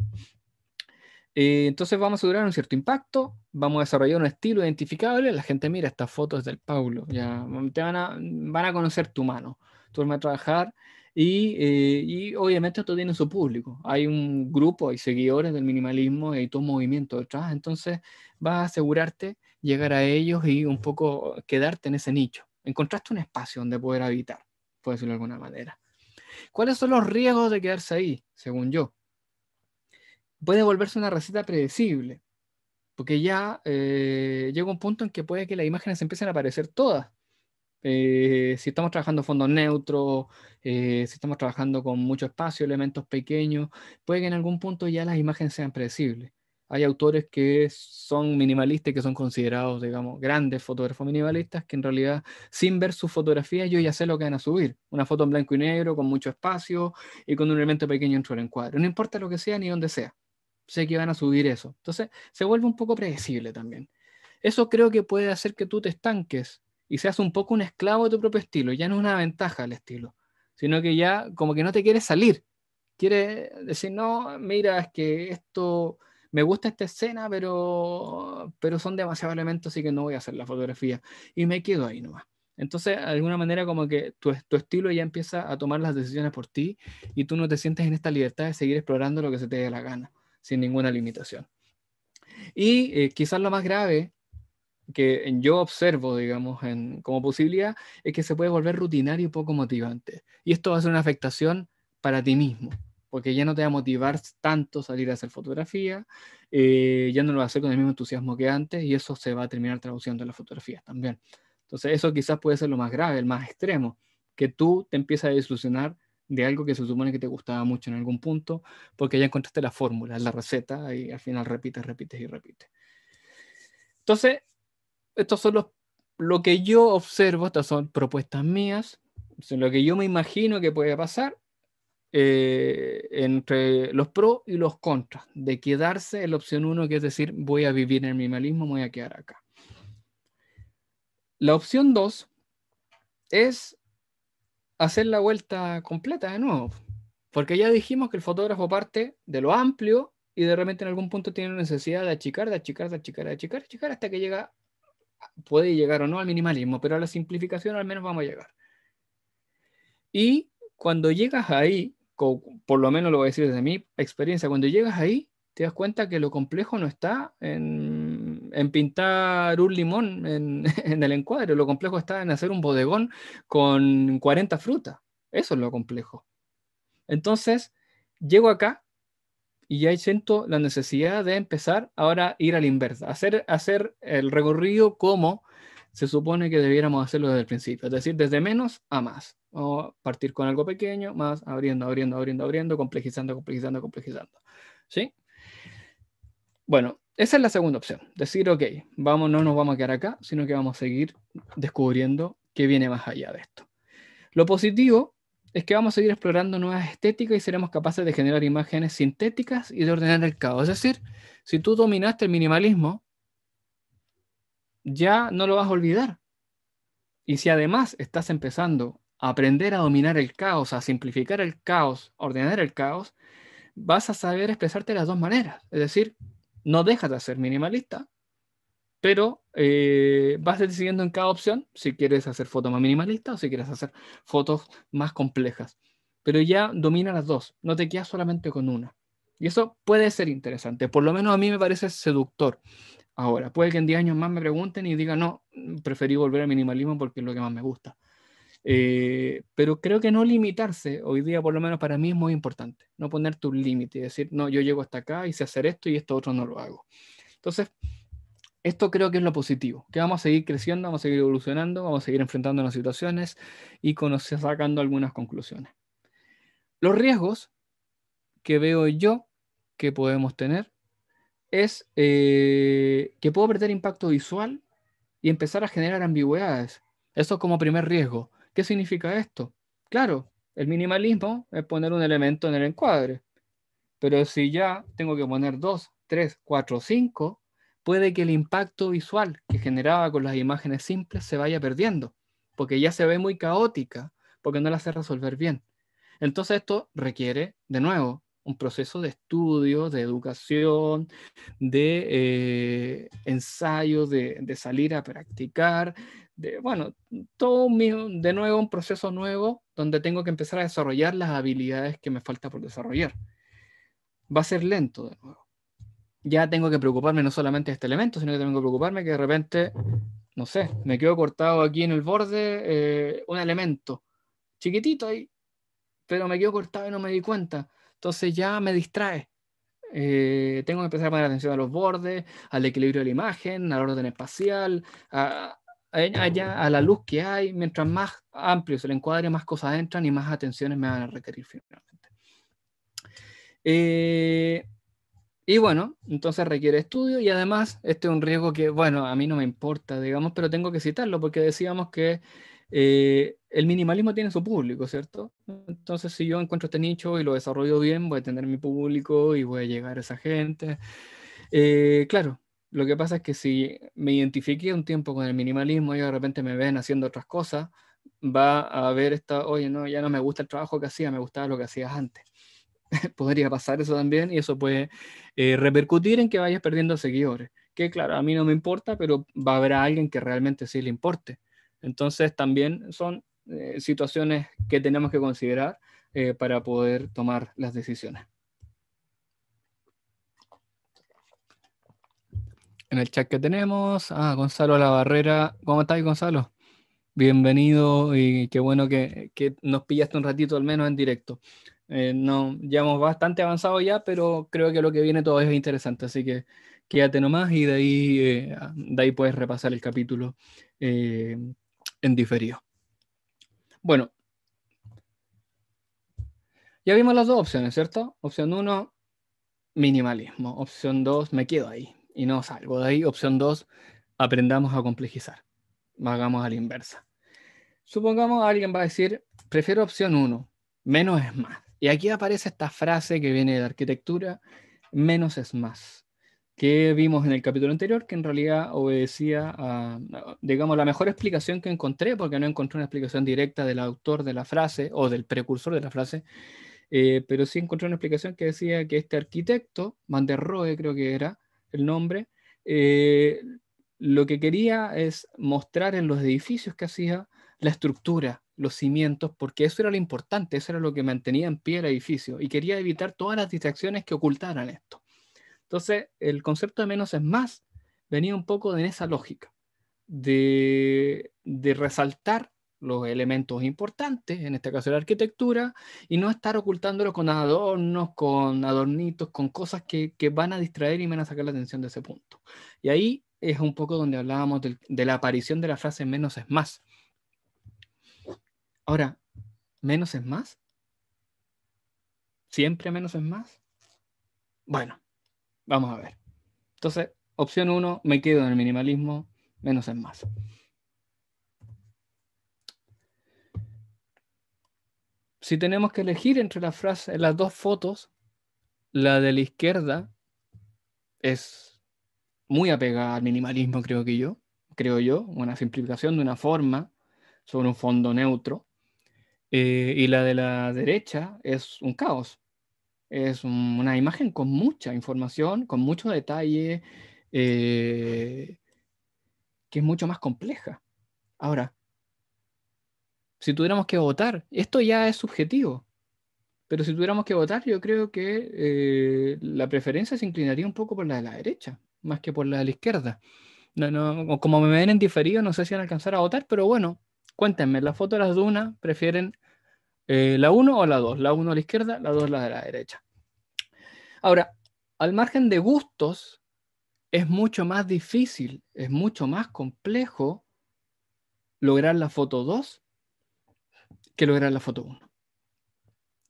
Eh, entonces vamos a asegurar un cierto impacto, vamos a desarrollar un estilo identificable, la gente mira estas fotos del Paulo, ya mm, te van a, mm, van a conocer tu mano, tú vas a trabajar y, eh, y, obviamente esto tiene su público, hay un grupo, hay seguidores del minimalismo, hay todo un movimiento detrás, entonces vas a asegurarte llegar a ellos y un poco quedarte en ese nicho, encontraste un espacio donde poder habitar, por decirlo de alguna manera. ¿Cuáles son los riesgos de quedarse ahí, según yo? puede volverse una receta predecible, porque ya eh, llega un punto en que puede que las imágenes empiecen a aparecer todas. Eh, si estamos trabajando fondos neutros, eh, si estamos trabajando con mucho espacio, elementos pequeños, puede que en algún punto ya las imágenes sean predecibles. Hay autores que son minimalistas, que son considerados, digamos, grandes fotógrafos minimalistas, que en realidad sin ver sus fotografías yo ya sé lo que van a subir. Una foto en blanco y negro, con mucho espacio y con un elemento pequeño dentro del encuadre. No importa lo que sea ni dónde sea sé que van a subir eso. Entonces se vuelve un poco predecible también. Eso creo que puede hacer que tú te estanques y seas un poco un esclavo de tu propio estilo. Ya no es una ventaja el estilo, sino que ya como que no te quieres salir. quiere decir, no, mira, es que esto, me gusta esta escena, pero, pero son demasiados elementos, así que no voy a hacer la fotografía. Y me quedo ahí nomás. Entonces, de alguna manera, como que tu, estilo ya empieza a tomar las decisiones por ti y tú no te sientes en esta libertad de seguir explorando lo que se te dé la gana sin ninguna limitación. Y eh, quizás lo más grave que yo observo, digamos, en, como posibilidad, es que se puede volver rutinario y poco motivante. Y esto va a ser una afectación para ti mismo, porque ya no te va a motivar tanto salir a hacer fotografía, eh, ya no lo vas a hacer con el mismo entusiasmo que antes, y eso se va a terminar traduciendo en la fotografía también. Entonces, eso quizás puede ser lo más grave, el más extremo, que tú te empiezas a desilusionar de algo que se supone que te gustaba mucho en algún punto, porque ya encontraste la fórmula, la receta, y al final repites, repites y repites. Entonces, estos son los, lo que yo observo, estas son propuestas mías, son lo que yo me imagino que puede pasar eh, entre los pros y los contras de quedarse en la opción 1, que es decir, voy a vivir en el minimalismo, voy a quedar acá. La opción 2 es hacer la vuelta completa de nuevo. Porque ya dijimos que el fotógrafo parte de lo amplio y de repente en algún punto tiene una necesidad de achicar, de achicar, de achicar, de achicar, de achicar hasta que llega, puede llegar o no al minimalismo, pero a la simplificación al menos vamos a llegar. Y cuando llegas ahí, por lo menos lo voy a decir desde mi experiencia, cuando llegas ahí, te das cuenta que lo complejo no está en en pintar un limón [laughs] en, el encuadre, lo complejo está en hacer un bodegón con 40 frutas, eso es lo complejo. Entonces, llego acá y ya siento la necesidad de empezar ahora a ir a la inversa, hacer, hacer el recorrido como se supone que debiéramos hacerlo desde el principio, es decir, desde menos a más. O partir con algo pequeño, más abriendo, abriendo, abriendo, abriendo, complejizando, complejizando, complejizando. ¿Sí? Bueno, esa es la segunda opción, decir, ok, vamos, no nos vamos a quedar acá, sino que vamos a seguir descubriendo qué viene más allá de esto. Lo positivo es que vamos a seguir explorando nuevas estéticas y seremos capaces de generar imágenes sintéticas y de ordenar el caos. Es decir, si tú dominaste el minimalismo, ya no lo vas a olvidar. Y si además estás empezando a aprender a dominar el caos, a simplificar el caos, a ordenar el caos, vas a saber expresarte de las dos maneras. Es decir, no dejas de ser minimalista, pero eh, vas decidiendo en cada opción si quieres hacer fotos más minimalistas o si quieres hacer fotos más complejas. Pero ya domina las dos, no te quedas solamente con una. Y eso puede ser interesante, por lo menos a mí me parece seductor. Ahora, puede que en 10 años más me pregunten y digan, no, preferí volver al minimalismo porque es lo que más me gusta. Eh, pero creo que no limitarse, hoy día por lo menos para mí es muy importante, no poner tu límite y decir, no, yo llego hasta acá y sé hacer esto y esto otro no lo hago. Entonces, esto creo que es lo positivo, que vamos a seguir creciendo, vamos a seguir evolucionando, vamos a seguir enfrentando las situaciones y sacando algunas conclusiones. Los riesgos que veo yo que podemos tener es eh, que puedo perder impacto visual y empezar a generar ambigüedades. Eso como primer riesgo. ¿Qué significa esto? Claro, el minimalismo es poner un elemento en el encuadre, pero si ya tengo que poner dos, tres, cuatro, cinco, puede que el impacto visual que generaba con las imágenes simples se vaya perdiendo, porque ya se ve muy caótica, porque no la sé resolver bien. Entonces esto requiere, de nuevo, un proceso de estudio, de educación, de eh, ensayo, de, de, salir a practicar, de, bueno, todo de nuevo un proceso nuevo donde tengo que empezar a desarrollar las habilidades que me falta por desarrollar. Va a ser lento de nuevo. Ya tengo que preocuparme no solamente de este elemento, sino que tengo que preocuparme que de repente, no sé, me quedo cortado aquí en el borde eh, un elemento chiquitito ahí, pero me quedo cortado y no me di cuenta. Entonces ya me distrae. Eh, tengo que empezar a poner atención a los bordes, al equilibrio de la imagen, al orden espacial, a, allá a la luz que hay, mientras más amplio se le encuadre, más cosas entran y más atenciones me van a requerir finalmente. Eh, y bueno, entonces requiere estudio y además este es un riesgo que, bueno, a mí no me importa, digamos, pero tengo que citarlo porque decíamos que eh, el minimalismo tiene su público, ¿cierto? Entonces, si yo encuentro este nicho y lo desarrollo bien, voy a tener mi público y voy a llegar a esa gente. Eh, claro, lo que pasa es que si me identifique un tiempo con el minimalismo y de repente me ven haciendo otras cosas, va a haber esta, oye, no, ya no me gusta el trabajo que hacía, me gustaba lo que hacías antes. [laughs] Podría pasar eso también y eso puede eh, repercutir en que vayas perdiendo seguidores. Que claro, a mí no me importa, pero va a haber a alguien que realmente sí le importe. Entonces también son eh, situaciones que tenemos que considerar eh, para poder tomar las decisiones. en el chat que tenemos. a ah, Gonzalo La Barrera. ¿Cómo estás, Gonzalo? Bienvenido y qué bueno que, nos pillaste un ratito al menos en directo. Eh, no, ya hemos bastante avanzado ya, pero creo que lo que viene todavía es interesante, así que quédate nomás y de ahí, eh, de ahí puedes repasar el capítulo eh, en diferido. Bueno, ya vimos las dos opciones, ¿cierto? Opción 1, minimalismo. Opción 2, me quedo ahí y no salgo de ahí. Opción 2, aprendamos a complejizar, hagamos a la inversa. Supongamos alguien va a decir, prefiero opción 1, menos es más. Y aquí aparece esta frase que viene de la arquitectura, menos es más, que vimos en el capítulo anterior, que en realidad obedecía a, digamos, la mejor explicación que encontré, porque no encontré una explicación directa del autor de la frase o del precursor de la frase, eh, pero sí encontré una explicación que decía que este arquitecto, Van creo que era, el nombre, eh, lo que quería es mostrar en los edificios que hacía la estructura, los cimientos, porque eso era lo importante, eso era lo que mantenía en pie el edificio y quería evitar todas las distracciones que ocultaran esto. Entonces, el concepto de menos es más venía un poco de esa lógica, de, de resaltar los elementos importantes, en este caso la arquitectura, y no estar ocultándolo con adornos, con adornitos, con cosas que, van a distraer y van a sacar la atención de ese punto. Y ahí es un poco donde hablábamos de, la aparición de la frase menos es más. Ahora, ¿menos es más? ¿Siempre menos es más? Bueno, vamos a ver. Entonces, opción uno, me quedo en el minimalismo, menos es más. si tenemos que elegir entre las dos fotos, la de la izquierda es muy apegada al minimalismo, creo que yo, creo yo, una simplificación de una forma sobre un fondo neutro, eh, y la de la derecha es un caos, es una imagen con mucha información, con mucho detalle, eh, que es mucho más compleja. Ahora, si tuviéramos que votar, esto ya es subjetivo, pero si tuviéramos que votar, yo creo que eh, la preferencia se inclinaría un poco por la de la derecha, más que por la de la izquierda. No, no, como me ven en diferido, no sé si van a alcanzar a votar, pero bueno, cuéntenme, la foto de las dunas, ¿prefieren eh, la 1 o la 2? La 1 a la izquierda, la 2 a la de la derecha. Ahora, al margen de gustos, es mucho más difícil, es mucho más complejo lograr la foto 2 que lograr la foto 1.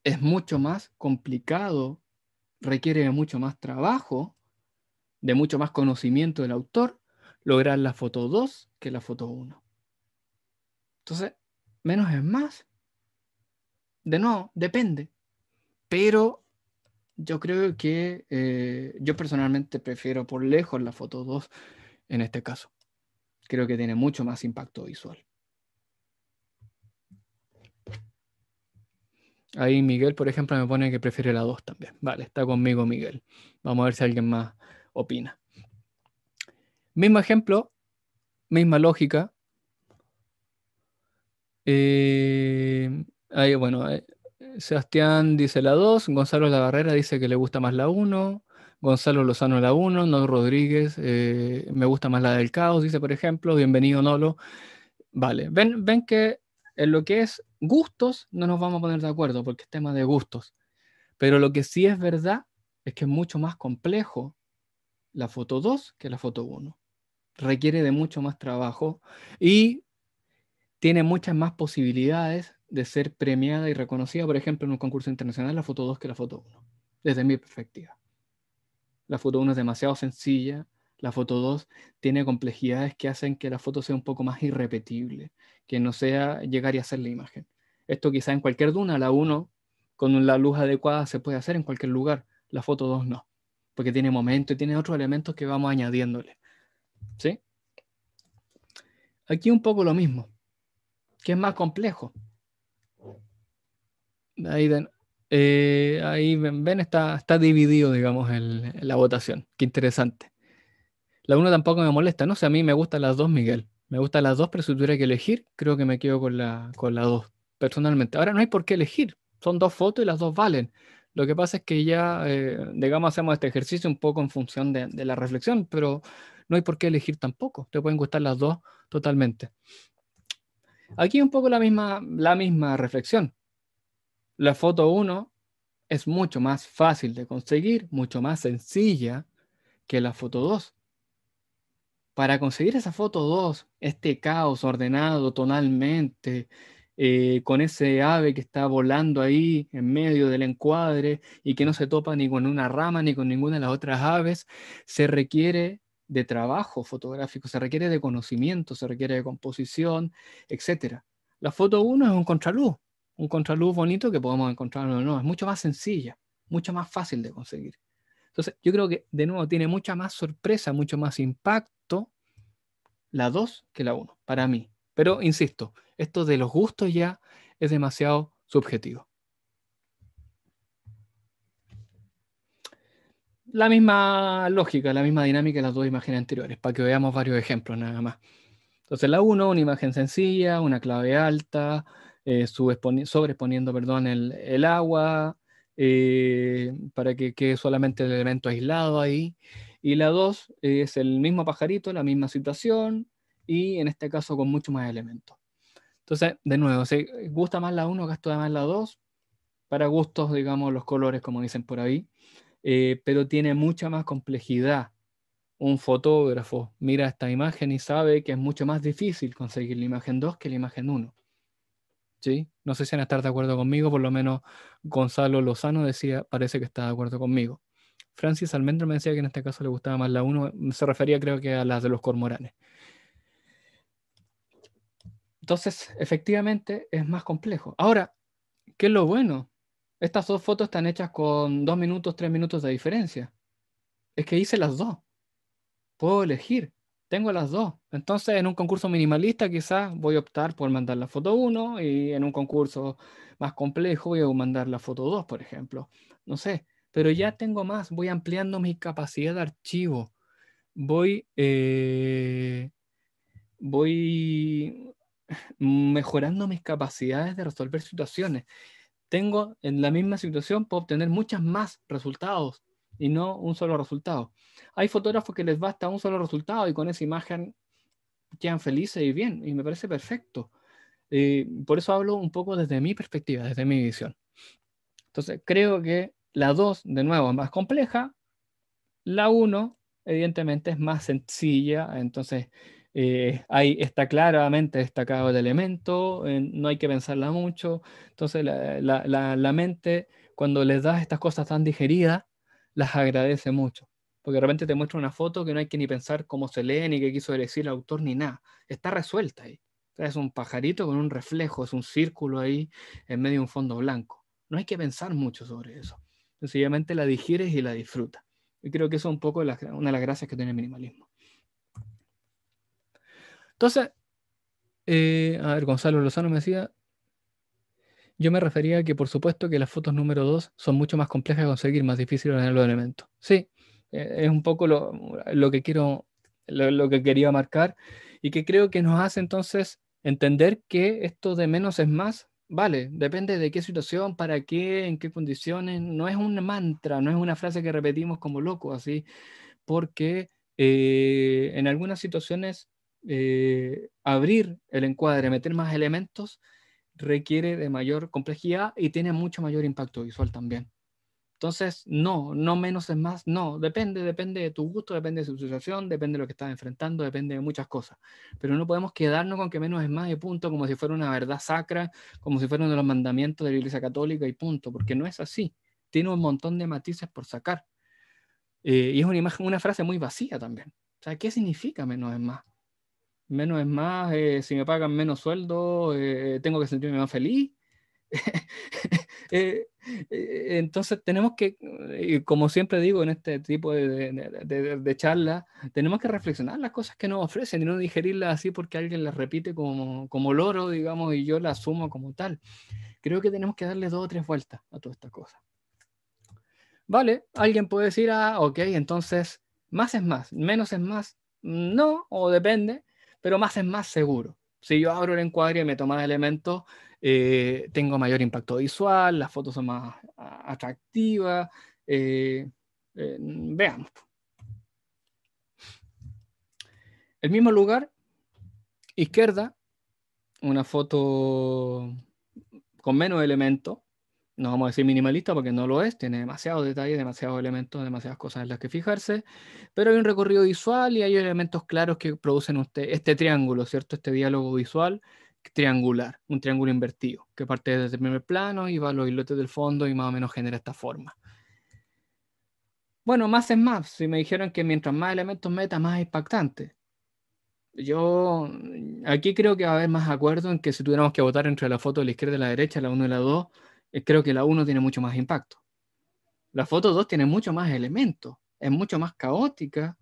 Es mucho más complicado, requiere mucho más trabajo, de mucho más conocimiento del autor, lograr la foto 2 que la foto 1. Entonces, menos es más. De nuevo, depende. Pero yo creo que eh, yo personalmente prefiero por lejos la foto 2 en este caso. Creo que tiene mucho más impacto visual. Ahí Miguel, por ejemplo, me pone que prefiere la 2 también. Vale, está conmigo Miguel. Vamos a ver si alguien más opina. Mismo ejemplo, misma lógica. Eh, ahí, bueno, eh, Sebastián dice la 2, Gonzalo La Barrera dice que le gusta más la 1, Gonzalo Lozano la 1, No Rodríguez, eh, me gusta más la del caos, dice por ejemplo, bienvenido Nolo. Vale, ven, ven que en lo que es Gustos no nos vamos a poner de acuerdo porque es tema de gustos. Pero lo que sí es verdad es que es mucho más complejo la foto 2 que la foto 1. Requiere de mucho más trabajo y tiene muchas más posibilidades de ser premiada y reconocida, por ejemplo, en un concurso internacional, la foto 2 que la foto 1, desde mi perspectiva. La foto 1 es demasiado sencilla, la foto 2 tiene complejidades que hacen que la foto sea un poco más irrepetible, que no sea llegar y hacer la imagen. Esto quizá en cualquier duna, la 1 con la luz adecuada se puede hacer en cualquier lugar, la foto 2 no, porque tiene momento y tiene otros elementos que vamos añadiéndole. ¿Sí? Aquí un poco lo mismo, que es más complejo. Ahí, ven, eh, está, está, dividido, digamos, el, la votación. Qué interesante. La 1 tampoco me molesta, no sé, a mí me gustan las dos, Miguel. Me gustan las dos, pero si tuviera que elegir, creo que me quedo con la, con la 2 personalmente. Ahora no hay por qué elegir, son dos fotos y las dos valen. Lo que pasa es que ya, eh, digamos, hacemos este ejercicio un poco en función de, la reflexión, pero no hay por qué elegir tampoco. Te pueden gustar las dos totalmente. Aquí un poco la misma, la misma reflexión. La foto 1 es mucho más fácil de conseguir, mucho más sencilla que la foto 2. Para conseguir esa foto 2, este caos ordenado tonalmente, eh, con ese ave que está volando ahí en medio del encuadre y que no se topa ni con una rama ni con ninguna de las otras aves, se requiere de trabajo fotográfico, se requiere de conocimiento, se requiere de composición, etc. La foto 1 es un contraluz, un contraluz bonito que podemos encontrar o no, es mucho más sencilla, mucho más fácil de conseguir. Entonces, yo creo que de nuevo tiene mucha más sorpresa, mucho más impacto la 2 que la 1, para mí. Pero insisto, esto de los gustos ya es demasiado subjetivo. La misma lógica, la misma dinámica de las dos imágenes anteriores, para que veamos varios ejemplos nada más. Entonces la 1, una imagen sencilla, una clave alta, eh, sobreponiendo perdón, el, agua, eh, para que quede solamente el elemento aislado ahí. Y la 2 eh, es el mismo pajarito, la misma situación, y en este caso con mucho más elementos. Entonces, de nuevo, si gusta más la 1, gasto más la 2, para gustos, digamos, los colores, como dicen por ahí, eh, pero tiene mucha más complejidad. Un fotógrafo mira esta imagen y sabe que es mucho más difícil conseguir la imagen 2 que la imagen 1. ¿Sí? No sé si van a estar de acuerdo conmigo, por lo menos Gonzalo Lozano decía, parece que está de acuerdo conmigo. Francis Almendro me decía que en este caso le gustaba más la 1, se refería creo que a las de los cormoranes. Entonces, efectivamente, es más complejo. Ahora, ¿qué es lo bueno? Estas dos fotos están hechas con dos minutos, tres minutos de diferencia. Es que hice las dos. Puedo elegir. Tengo las dos. Entonces, en un concurso minimalista quizás voy a optar por mandar la foto uno y en un concurso más complejo voy a mandar la foto dos, por ejemplo. No sé, pero ya tengo más. Voy ampliando mi capacidad de archivo. Voy, eh, voy mejorando mis capacidades de resolver situaciones. Tengo en la misma situación, puedo obtener muchas más resultados y no un solo resultado. Hay fotógrafos que les basta un solo resultado y con esa imagen quedan felices y bien, y me parece perfecto. Eh, por eso hablo un poco desde mi perspectiva, desde mi visión. Entonces, creo que la 2, de nuevo, es más compleja. La 1, evidentemente, es más sencilla. Entonces, eh, ahí está claramente destacado el elemento, eh, no hay que pensarla mucho. Entonces la, mente, cuando les das estas cosas tan digeridas, las agradece mucho. Porque de repente te muestra una foto que no hay que ni pensar cómo se lee, ni qué quiso decir el autor, ni nada. Está resuelta ahí. es un pajarito con un reflejo, es un círculo ahí en medio de un fondo blanco. No hay que pensar mucho sobre eso. Sencillamente la digieres y la disfrutas. Y creo que eso es un poco una de las gracias que tiene el minimalismo. Entonces, eh, a ver, Gonzalo Lozano me decía, yo me refería a que por supuesto que las fotos número dos son mucho más complejas de conseguir, más difíciles en los elementos. Sí, e, es un poco lo, que quiero, lo, que quería marcar y que creo que nos hace entonces entender que esto de menos es más Vale, depende de qué situación, para qué, en qué condiciones. No es un mantra, no es una frase que repetimos como loco, así, porque eh, en algunas situaciones eh, abrir el encuadre, meter más elementos, requiere de mayor complejidad y tiene mucho mayor impacto visual también. Entonces, no, no menos es más, no, depende, depende de tu gusto, depende de tu situación, depende de lo que estás enfrentando, depende de muchas cosas. Pero no podemos quedarnos con que menos es más y punto, como si fuera una verdad sacra, como si fuera uno de los mandamientos de la Iglesia Católica y punto, porque no es así. Tiene un montón de matices por sacar. Eh, y es una, imagen, una frase muy vacía también. O sea, ¿qué significa menos es más? menos es más, eh, si me pagan menos sueldo, eh, tengo que sentirme más feliz. [laughs] Eh, entonces tenemos que, como siempre digo en este tipo de, de, charlas, tenemos que reflexionar las cosas que nos ofrecen y no digerirlas así porque alguien las repite como, como loro, digamos, y yo las sumo como tal. Creo que tenemos que darle dos o tres vueltas a toda esta cosa. Vale, alguien puede decir, ah, ok, entonces más es más, menos es más, no, o depende, pero más es más seguro. Si yo abro el encuadre y me tomo elementos, eh, tengo mayor impacto visual, las fotos son más atractivas. Eh, eh, veamos. El mismo lugar, izquierda, una foto con menos elementos, no vamos a decir minimalista porque no lo es, tiene demasiados detalles, demasiados elementos, demasiadas cosas en las que fijarse, pero hay un recorrido visual y hay elementos claros que producen usted, este triángulo, ¿cierto? Este diálogo visual triangular, un triángulo invertido, que parte desde el primer plano y va a los islotes del fondo y más o menos genera esta forma. Bueno, más es más, si me dijeron que mientras más elementos meta, más impactante. Yo aquí creo que va a haber más acuerdo en que si tuviéramos que votar entre la foto de la izquierda y la derecha, la 1 y la 2, eh, creo que la 1 tiene mucho más impacto. La foto 2 tiene mucho más elementos, es mucho más caótica,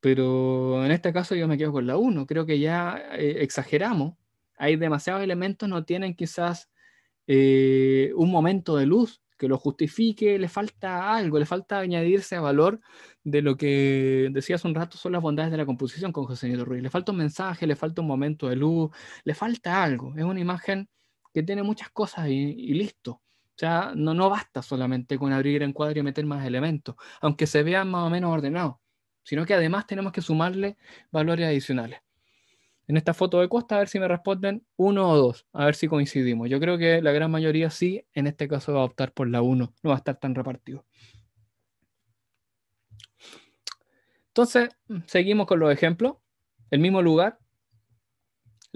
pero en este caso yo me quedo con la 1. Creo que ya eh, exageramos, hay demasiados elementos, no tienen quizás eh, un momento de luz que lo justifique, le falta algo, le falta añadirse valor de lo que decía hace un rato son las bondades de la composición con José Nito Ruiz. Le falta un mensaje, le falta un momento de luz, le falta algo. Es una imagen que tiene muchas cosas y listo. O sea, no, no basta solamente con abrir el encuadre y meter más elementos, aunque se vean más o menos ordenados, sino que además tenemos que sumarle valores adicionales. En esta foto de costa, a ver si me responden uno o dos, a ver si coincidimos. Yo creo que la gran mayoría sí, en este caso va a optar por la 1, no va a estar tan repartido. Entonces, mm, seguimos con los ejemplos. El mismo lugar,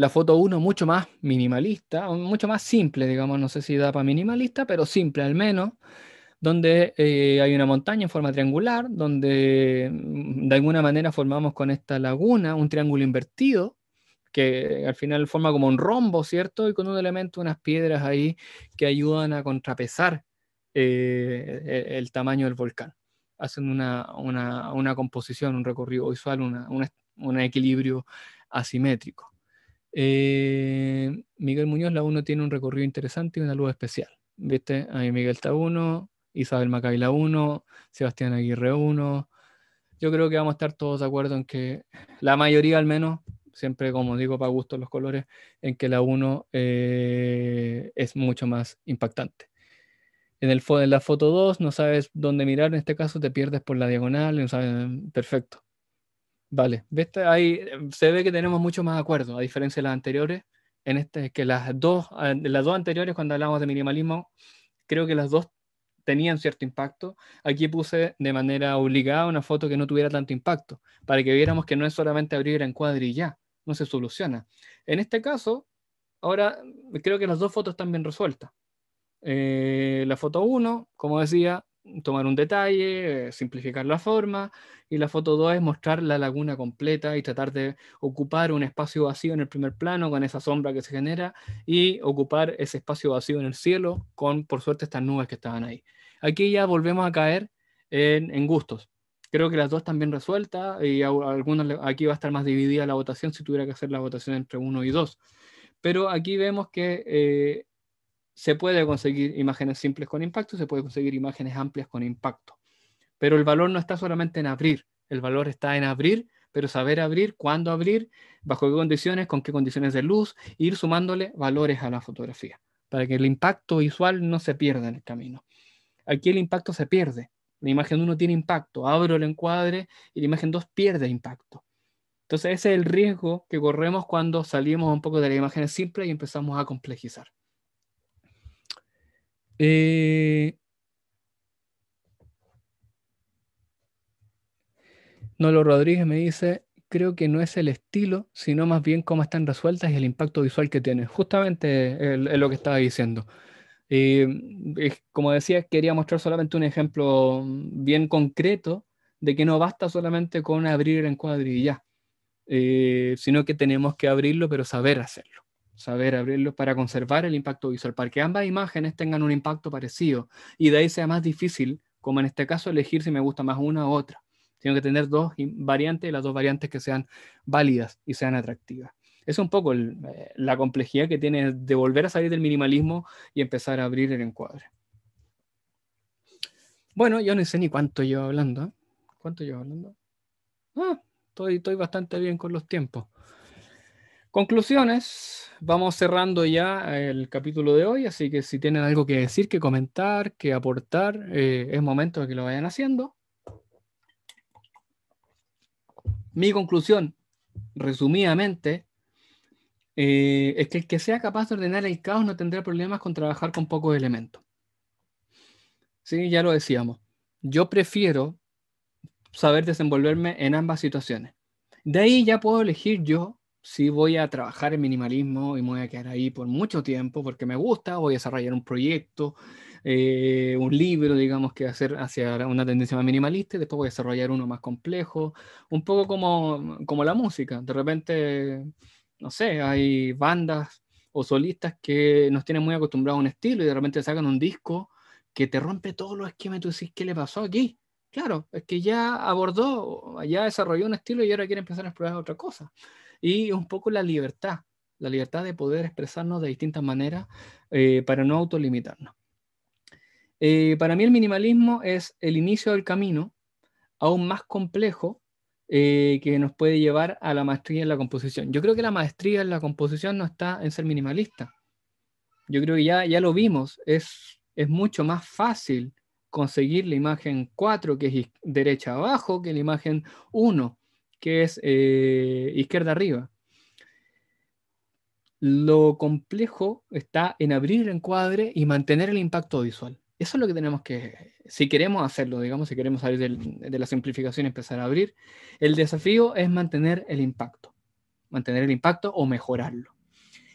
la foto 1 mucho más minimalista, mucho más simple, digamos, no sé si da para minimalista, pero simple al menos, donde eh, hay una montaña en forma triangular, donde mm, de alguna manera formamos con esta laguna un triángulo invertido, que al final forma como un rombo, ¿cierto? Y con un elemento, unas piedras ahí que ayudan a contrapesar eh, e, el tamaño del volcán, haciendo una, composición, un recorrido visual, un equilibrio asimétrico. Eh, Miguel Muñoz, la 1 tiene un recorrido interesante y una luz especial. ¿Viste? Ahí Miguel está 1, Isabel Macay la 1, Sebastián Aguirre 1. Yo creo que vamos a estar todos de acuerdo en que la mayoría al menos, siempre como digo, para gusto los colores, en que la 1 eh, es mucho más impactante. En, el, la foto 2 no sabes dónde mirar, en este caso te pierdes por la diagonal, no sabes, mm, perfecto. Vale, ¿Viste? Ahí em, se ve que tenemos mucho más acuerdo a diferencia de las anteriores, en este, que las dos, ah, las dos anteriores cuando hablamos de minimalismo, creo que las dos tenían cierto impacto. Aquí puse de manera obligada una foto que no tuviera tanto impacto, para que viéramos que no es solamente abrir el encuadre y ya, no se soluciona. En este caso, ahora creo que las dos fotos están bien resueltas. Eh, la foto 1, como decía, tomar un detalle, eh, simplificar la forma, y la foto 2 es mostrar la laguna completa y tratar de ocupar un espacio vacío en el primer plano con esa sombra que se genera y ocupar ese espacio vacío en el cielo con, por suerte, estas nubes que estaban ahí. Aquí ya volvemos a caer en, gustos. Creo que las dos están bien resueltas y aquí va a estar más dividida la votación si tuviera que hacer la votación entre 1 y 2. Pero aquí vemos que eh, se puede conseguir imágenes simples con impacto, se puede conseguir imágenes amplias con impacto. Pero el valor no está solamente en abrir, el valor está en abrir, pero saber abrir, cuándo abrir, bajo qué condiciones, con qué condiciones de luz, ir sumándole valores a la fotografía, para que el impacto visual no se pierda en el camino. Aquí el impacto se pierde. La imagen 1 tiene impacto, abro el encuadre y la imagen 2 pierde impacto. Entonces ese es el riesgo que corremos cuando salimos un poco de las imágenes simples y empezamos a complejizar. Eh, Nolo Rodríguez me dice, creo que no es el estilo, sino más bien cómo están resueltas y el impacto visual que tienen. Justamente es lo que estaba diciendo. Eh, como decía, quería mostrar solamente un ejemplo bien concreto de que no basta solamente con abrir el encuadre y ya, eh, sino que tenemos que abrirlo, pero saber hacerlo saber abrirlos para conservar el impacto visual, para que ambas imágenes tengan un impacto parecido y de ahí sea más difícil, como en este caso, elegir si me gusta más una u otra. Tengo que tener dos variantes y las dos variantes que sean válidas y sean atractivas. Es un poco eh, la complejidad que tiene de volver a salir del minimalismo y empezar a abrir el encuadre. Bueno, yo no sé ni cuánto llevo hablando. ¿eh? ¿Cuánto llevo hablando? Ah, estoy, estoy bastante bien con los tiempos. Conclusiones, vamos cerrando ya eh, el capítulo de hoy, así que si tienen algo que decir, que comentar, que aportar, eh, es momento de que lo vayan haciendo. Mi conclusión, resumidamente, eh, es que el que sea capaz de ordenar el caos no tendrá problemas con trabajar con pocos elementos. Sí, ya lo decíamos. Yo prefiero saber desenvolverme en ambas situaciones. De ahí ya puedo elegir yo si voy a trabajar en minimalismo y me voy a quedar ahí por mucho tiempo porque me gusta, voy a desarrollar un proyecto, eh, un libro, digamos, que hacer hacia una tendencia más minimalista, y después voy a desarrollar uno más complejo, un poco como, como la música. De repente, no sé, hay bandas o solistas que nos tienen muy acostumbrados a un estilo y de repente sacan un disco que te rompe todos los esquemas y tú decís, ¿qué le pasó aquí? Claro, es que ya abordó, ya desarrolló un estilo y ahora quiere empezar a explorar otra cosa y un poco la libertad, la libertad de poder expresarnos de distintas maneras eh, para no autolimitarnos. Eh, para mí el minimalismo es el inicio del camino aún más complejo eh, que nos puede llevar a la maestría en la composición. Yo creo que la maestría en la composición no está en ser minimalista. Yo creo que ya, ya lo vimos, es, es mucho más fácil conseguir la imagen 4 que es derecha abajo que la imagen 1 que es eh, izquierda arriba. Lo complejo está en abrir el encuadre y mantener el impacto visual. Eso es lo que tenemos que, si queremos hacerlo, digamos, si queremos salir de la simplificación y empezar a abrir, el desafío es mantener el impacto, mantener el impacto o mejorarlo.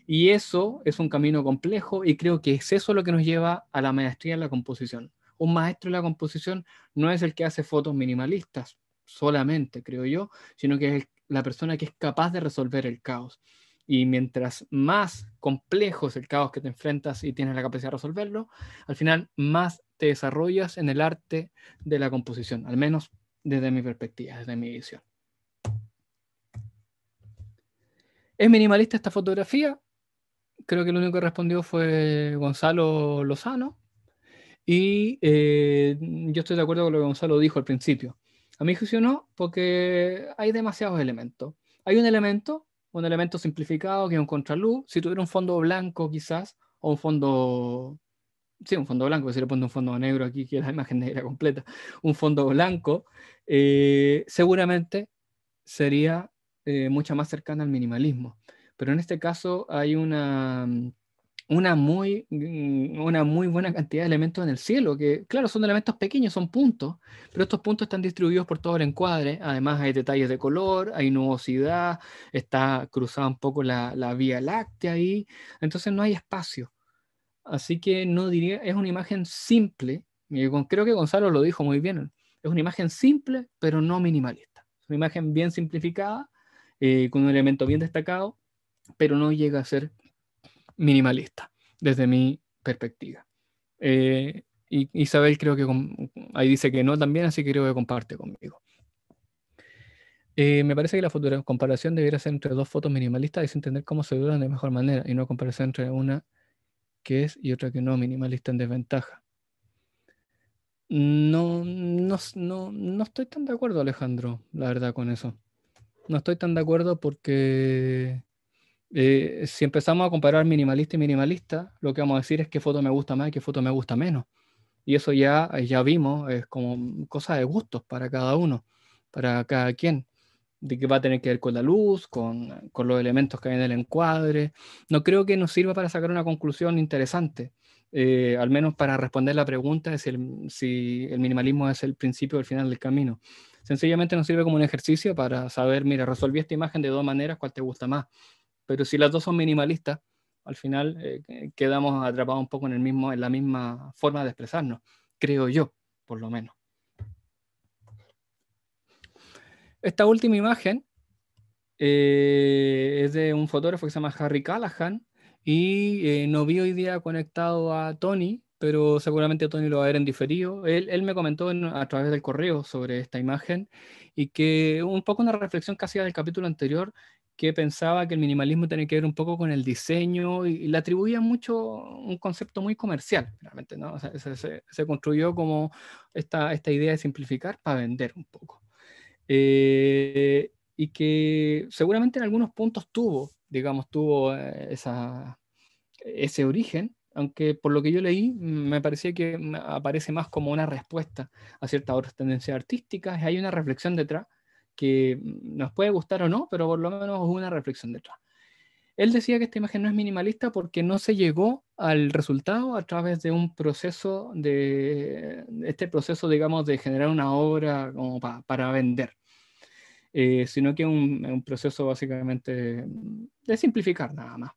Y eso es un camino complejo y creo que es eso lo que nos lleva a la maestría en la composición. Un maestro en la composición no es el que hace fotos minimalistas, solamente, creo yo, sino que es la persona que es capaz de resolver el caos. Y mientras más complejo es el caos que te enfrentas y tienes la capacidad de resolverlo, al final más te desarrollas en el arte de la composición, al menos desde mi perspectiva, desde mi visión. ¿Es minimalista esta fotografía? Creo que el único que respondió fue Gonzalo Lozano. Y eh, yo estoy de acuerdo con lo que Gonzalo dijo al principio. A mí juicio no, porque hay demasiados elementos. Hay un elemento, un elemento simplificado que es un contraluz. Si tuviera un fondo blanco quizás, o un fondo... Sí, un fondo blanco, si le pongo un fondo negro aquí, que es la imagen negra completa, un fondo blanco, eh, seguramente sería eh, mucho más cercana al minimalismo. Pero en este caso hay una una muy, mm, una muy buena cantidad de elementos en el cielo, que claro, son elementos pequeños, son puntos, pero estos puntos están distribuidos por todo el encuadre, además hay detalles de color, hay nubosidad, está cruzada un poco la, la vía láctea ahí, entonces no hay espacio. Así que no diría, es una imagen simple, creo que Gonzalo lo dijo muy bien, es una imagen simple, pero no minimalista. Es una imagen bien simplificada, eh, con un elemento bien destacado, pero no llega a ser minimalista, desde mi perspectiva. Eh, y Isabel creo que ahí dice que no también, así que creo que comparte conmigo. Eh, me parece que la futura comparación debiera ser entre dos fotos minimalistas y entender cómo se duran de mejor manera y no comparación entre una que es y otra que no, minimalista en desventaja. no, no estoy tan de acuerdo, Alejandro, la verdad, con eso. No estoy tan de acuerdo porque eh, si empezamos a comparar minimalista y minimalista, lo que vamos a decir es qué foto me gusta más y qué foto me gusta menos. Y eso ya, ya vimos, es como cosa de gustos para cada uno, para cada quien, de qué va a tener que ver con la luz, con, con los elementos que hay en el encuadre. No creo que nos sirva para sacar una conclusión interesante. Eh, al menos para responder la pregunta de si el, si el minimalismo es el principio o el final del camino. Sencillamente nos sirve como un ejercicio para saber, mira, resolví esta imagen de dos maneras, ¿cuál te gusta más? pero si las dos son minimalistas, al final eh, quedamos atrapados un poco en, el mismo, en la misma forma de expresarnos, creo yo, por lo menos. Esta última imagen eh, es de un fotógrafo que se llama Harry Callahan y eh, no vi hoy día conectado a Tony, pero seguramente Tony lo va a ver en diferido. Él, me comentó a través del correo sobre esta imagen y que un poco una reflexión que hacía del capítulo anterior, que pensaba que el minimalismo tenía que ver un poco con el diseño y, le atribuía mucho un concepto muy comercial, realmente, ¿no? se, construyó como esta, esta idea de simplificar para vender un poco. Eh, y que seguramente en algunos puntos tuvo, digamos, tuvo eh, esa, ese origen, aunque por lo que yo leí me parecía que aparece más como una respuesta a ciertas otras tendencias artísticas, hay una reflexión detrás que nos puede gustar o no, pero por lo menos una reflexión detrás. Él decía que esta imagen no es minimalista porque no se llegó al resultado a través de un proceso de este proceso, digamos, de generar una obra como para vender, eh, sino que un, un proceso básicamente de simplificar nada más,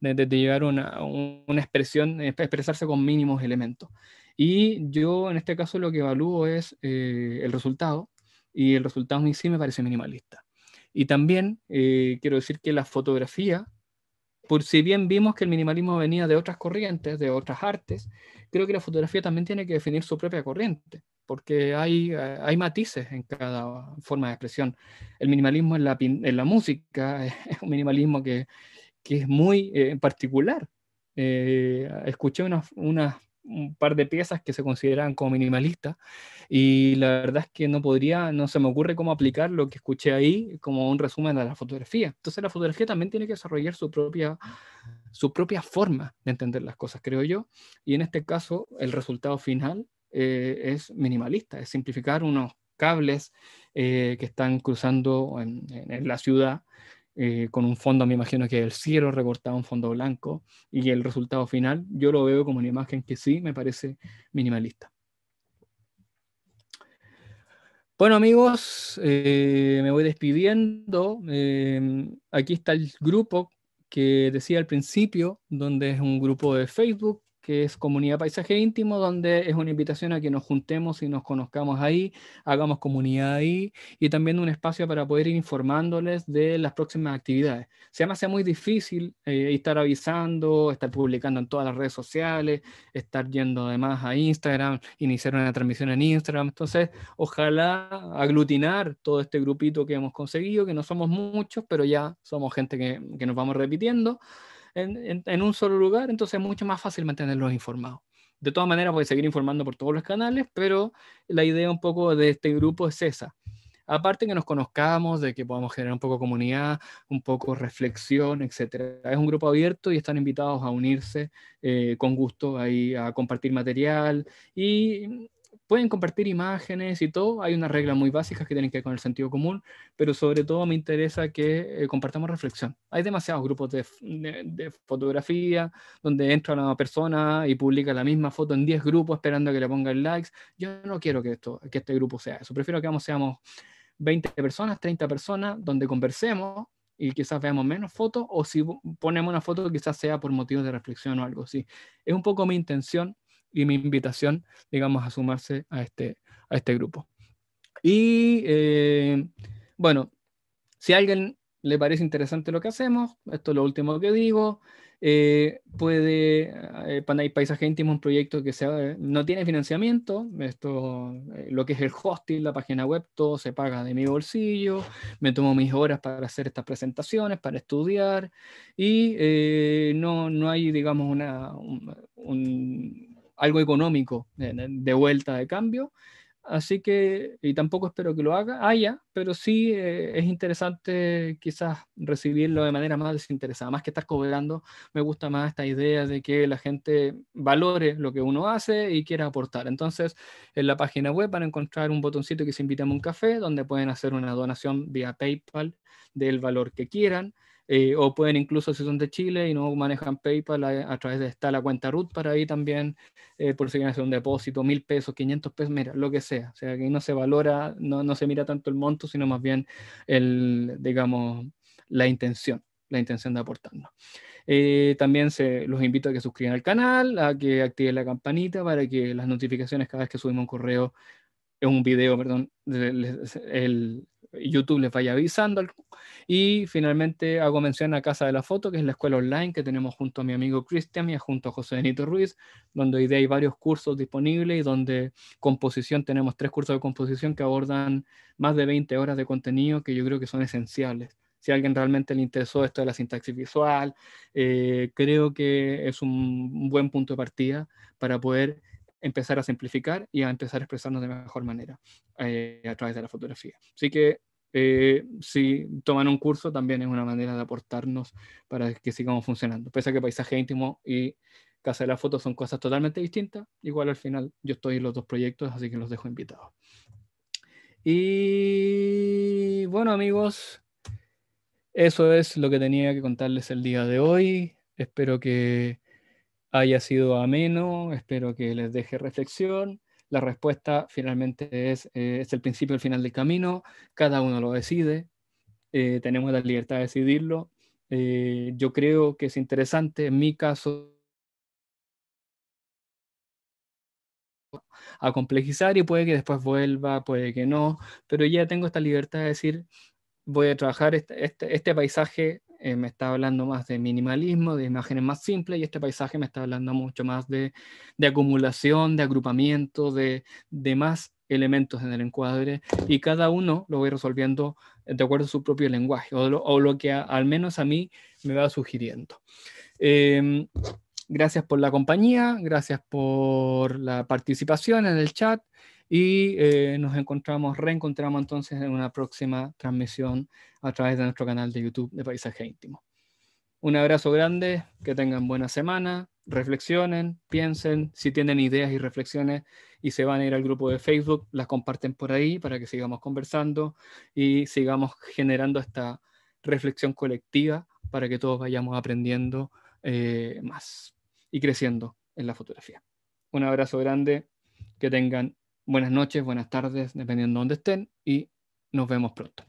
de, llegar una, una expresión, expresarse con mínimos elementos. Y yo en este caso lo que evalúo es eh, el resultado, y el resultado en sí me parece minimalista. Y también eh, quiero decir que la fotografía, por si bien vimos que el minimalismo venía de otras corrientes, de otras artes, creo que la fotografía también tiene que definir su propia corriente, porque hay, eh, hay matices en cada forma de expresión. El minimalismo en la, en la música [laughs] es un minimalismo que, que es muy eh, particular. escuché unas, unas un par de piezas que se consideran como minimalistas y la verdad es que no podría, no se me ocurre cómo aplicar lo que escuché ahí como un resumen de la fotografía. Entonces la fotografía también tiene que desarrollar su propia, su propia forma de entender las cosas, creo yo, y en este caso el resultado final eh, es minimalista, es simplificar unos cables eh, que están cruzando en la ciudad eh, con un fondo, me imagino que el cielo recortado, un fondo blanco, y el resultado final, yo lo veo como una imagen que sí me parece minimalista. Bueno amigos, eh, me voy despidiendo. Eh, aquí está el grupo que decía al principio, donde es un grupo de Facebook que es Comunidad Paisaje Íntimo, donde es una invitación a que nos juntemos y nos conozcamos ahí, hagamos comunidad ahí y también un espacio para poder ir informándoles de las próximas actividades. Se me sea muy difícil eh, estar avisando, estar publicando en todas las redes sociales, estar yendo además a Instagram, iniciar una transmisión en Instagram. Entonces, ojalá aglutinar todo este grupito que hemos conseguido, que no somos muchos, pero ya somos gente que, que nos vamos repitiendo en, un solo lugar, entonces es mucho más fácil mantenerlos informados. De todas maneras, voy seguir informando por todos los canales, pero la idea un poco de este grupo es esa. Aparte que nos conozcamos, de que podamos generar un poco comunidad, un poco reflexión, etc. Es un grupo abierto y están invitados a unirse eh, con gusto ahí a compartir material y Pueden compartir imágenes y todo, hay unas reglas muy básicas que tienen que ver con el sentido común, pero sobre todo me interesa que eh, compartamos reflexión. Hay demasiados grupos de, fotografía donde entra una persona y publica la misma foto en 10 grupos esperando que le pongan likes. Yo no quiero que, esto, que este grupo sea eso, prefiero que vamos, seamos 20 personas, 30 personas, donde conversemos y quizás veamos menos fotos, o si ponemos una foto quizás sea por motivos de reflexión o algo así. Es un poco mi intención y mi invitación, digamos, a sumarse a este, a este grupo. Y eh, bueno, si a alguien le parece interesante lo que hacemos, esto es lo último que digo, eh, puede, eh, Paisaje Íntimo un proyecto que no tiene financiamiento, esto, eh, lo que es el hosting, la página web, todo se paga de mi bolsillo, me tomo mis horas para hacer estas presentaciones, para estudiar, y no, hay, digamos, una, un algo económico eh, de vuelta de cambio. Así que, y tampoco espero que lo haga, haya, pero sí eh, es interesante quizás recibirlo de manera más desinteresada, más que estar cobrando, me gusta más esta idea de que la gente valore lo que uno hace y quiera aportar. Entonces, en la página web van a encontrar un botoncito que se invita a un café, donde pueden hacer una donación vía PayPal del valor que quieran. Eh, o pueden incluso si son de Chile y no manejan PayPal, a, través de esta la cuenta root para ahí también, eh, por si quieren hacer un depósito, mil pesos, 500 pesos, mira, lo que sea. O sea, que no se valora, no, se mira tanto el monto, sino más bien el, digamos, la intención, la intención de aportarnos. Eh, también se, los invito a que suscriban al canal, a que activen la campanita para que las notificaciones cada vez que subimos un correo, un video, perdón, el YouTube les vaya avisando. Y finalmente hago mención a Casa de la Foto, que es la escuela online que tenemos junto a mi amigo Cristian y junto a José Benito Ruiz, donde hoy hay varios cursos disponibles y donde composición, tenemos tres cursos de composición que abordan más de 20 horas de contenido que yo creo que son esenciales. Si a alguien realmente le interesó esto de la sintaxis visual, eh, creo que es un buen punto de partida para poder empezar a simplificar y a empezar a expresarnos de mejor manera eh, a través de la fotografía. Así que eh, si toman un curso, también es una manera de aportarnos para que sigamos funcionando. Pese a que paisaje íntimo y Casa de la Foto son cosas totalmente distintas, igual al final yo estoy en los dos proyectos, así que los dejo invitados. Y bueno, amigos, eso es lo que tenía que contarles el día de hoy. Espero que haya sido ameno, espero que les deje reflexión la respuesta finalmente es, eh, es el principio el final del camino, cada uno lo decide, eh, tenemos la libertad de decidirlo. Eh, yo creo que es interesante, en mi caso, a complejizar y puede que después vuelva, puede que no, pero ya tengo esta libertad de decir, voy a trabajar este, este, este paisaje eh, me está hablando más de minimalismo, de imágenes más simples, y este paisaje me está hablando mucho más de, acumulación, de agrupamiento, de, más elementos en el encuadre, y cada uno lo voy resolviendo de acuerdo a su propio lenguaje, o lo, que al menos a mí me va sugiriendo. Em, gracias por la compañía, gracias por la participación en el chat y eh, nos encontramos, reencontramos entonces en una próxima transmisión a través de nuestro canal de YouTube de Paisaje Íntimo. Un abrazo grande, que tengan buena semana, reflexionen, piensen, si tienen ideas y reflexiones y se van a ir al grupo de Facebook, las comparten por ahí para que sigamos conversando y sigamos generando esta reflexión colectiva para que todos vayamos aprendiendo eh, más y creciendo en la fotografía. Un abrazo grande, que tengan Buenas noches, buenas tardes, dependiendo de dónde estén, y nos vemos pronto.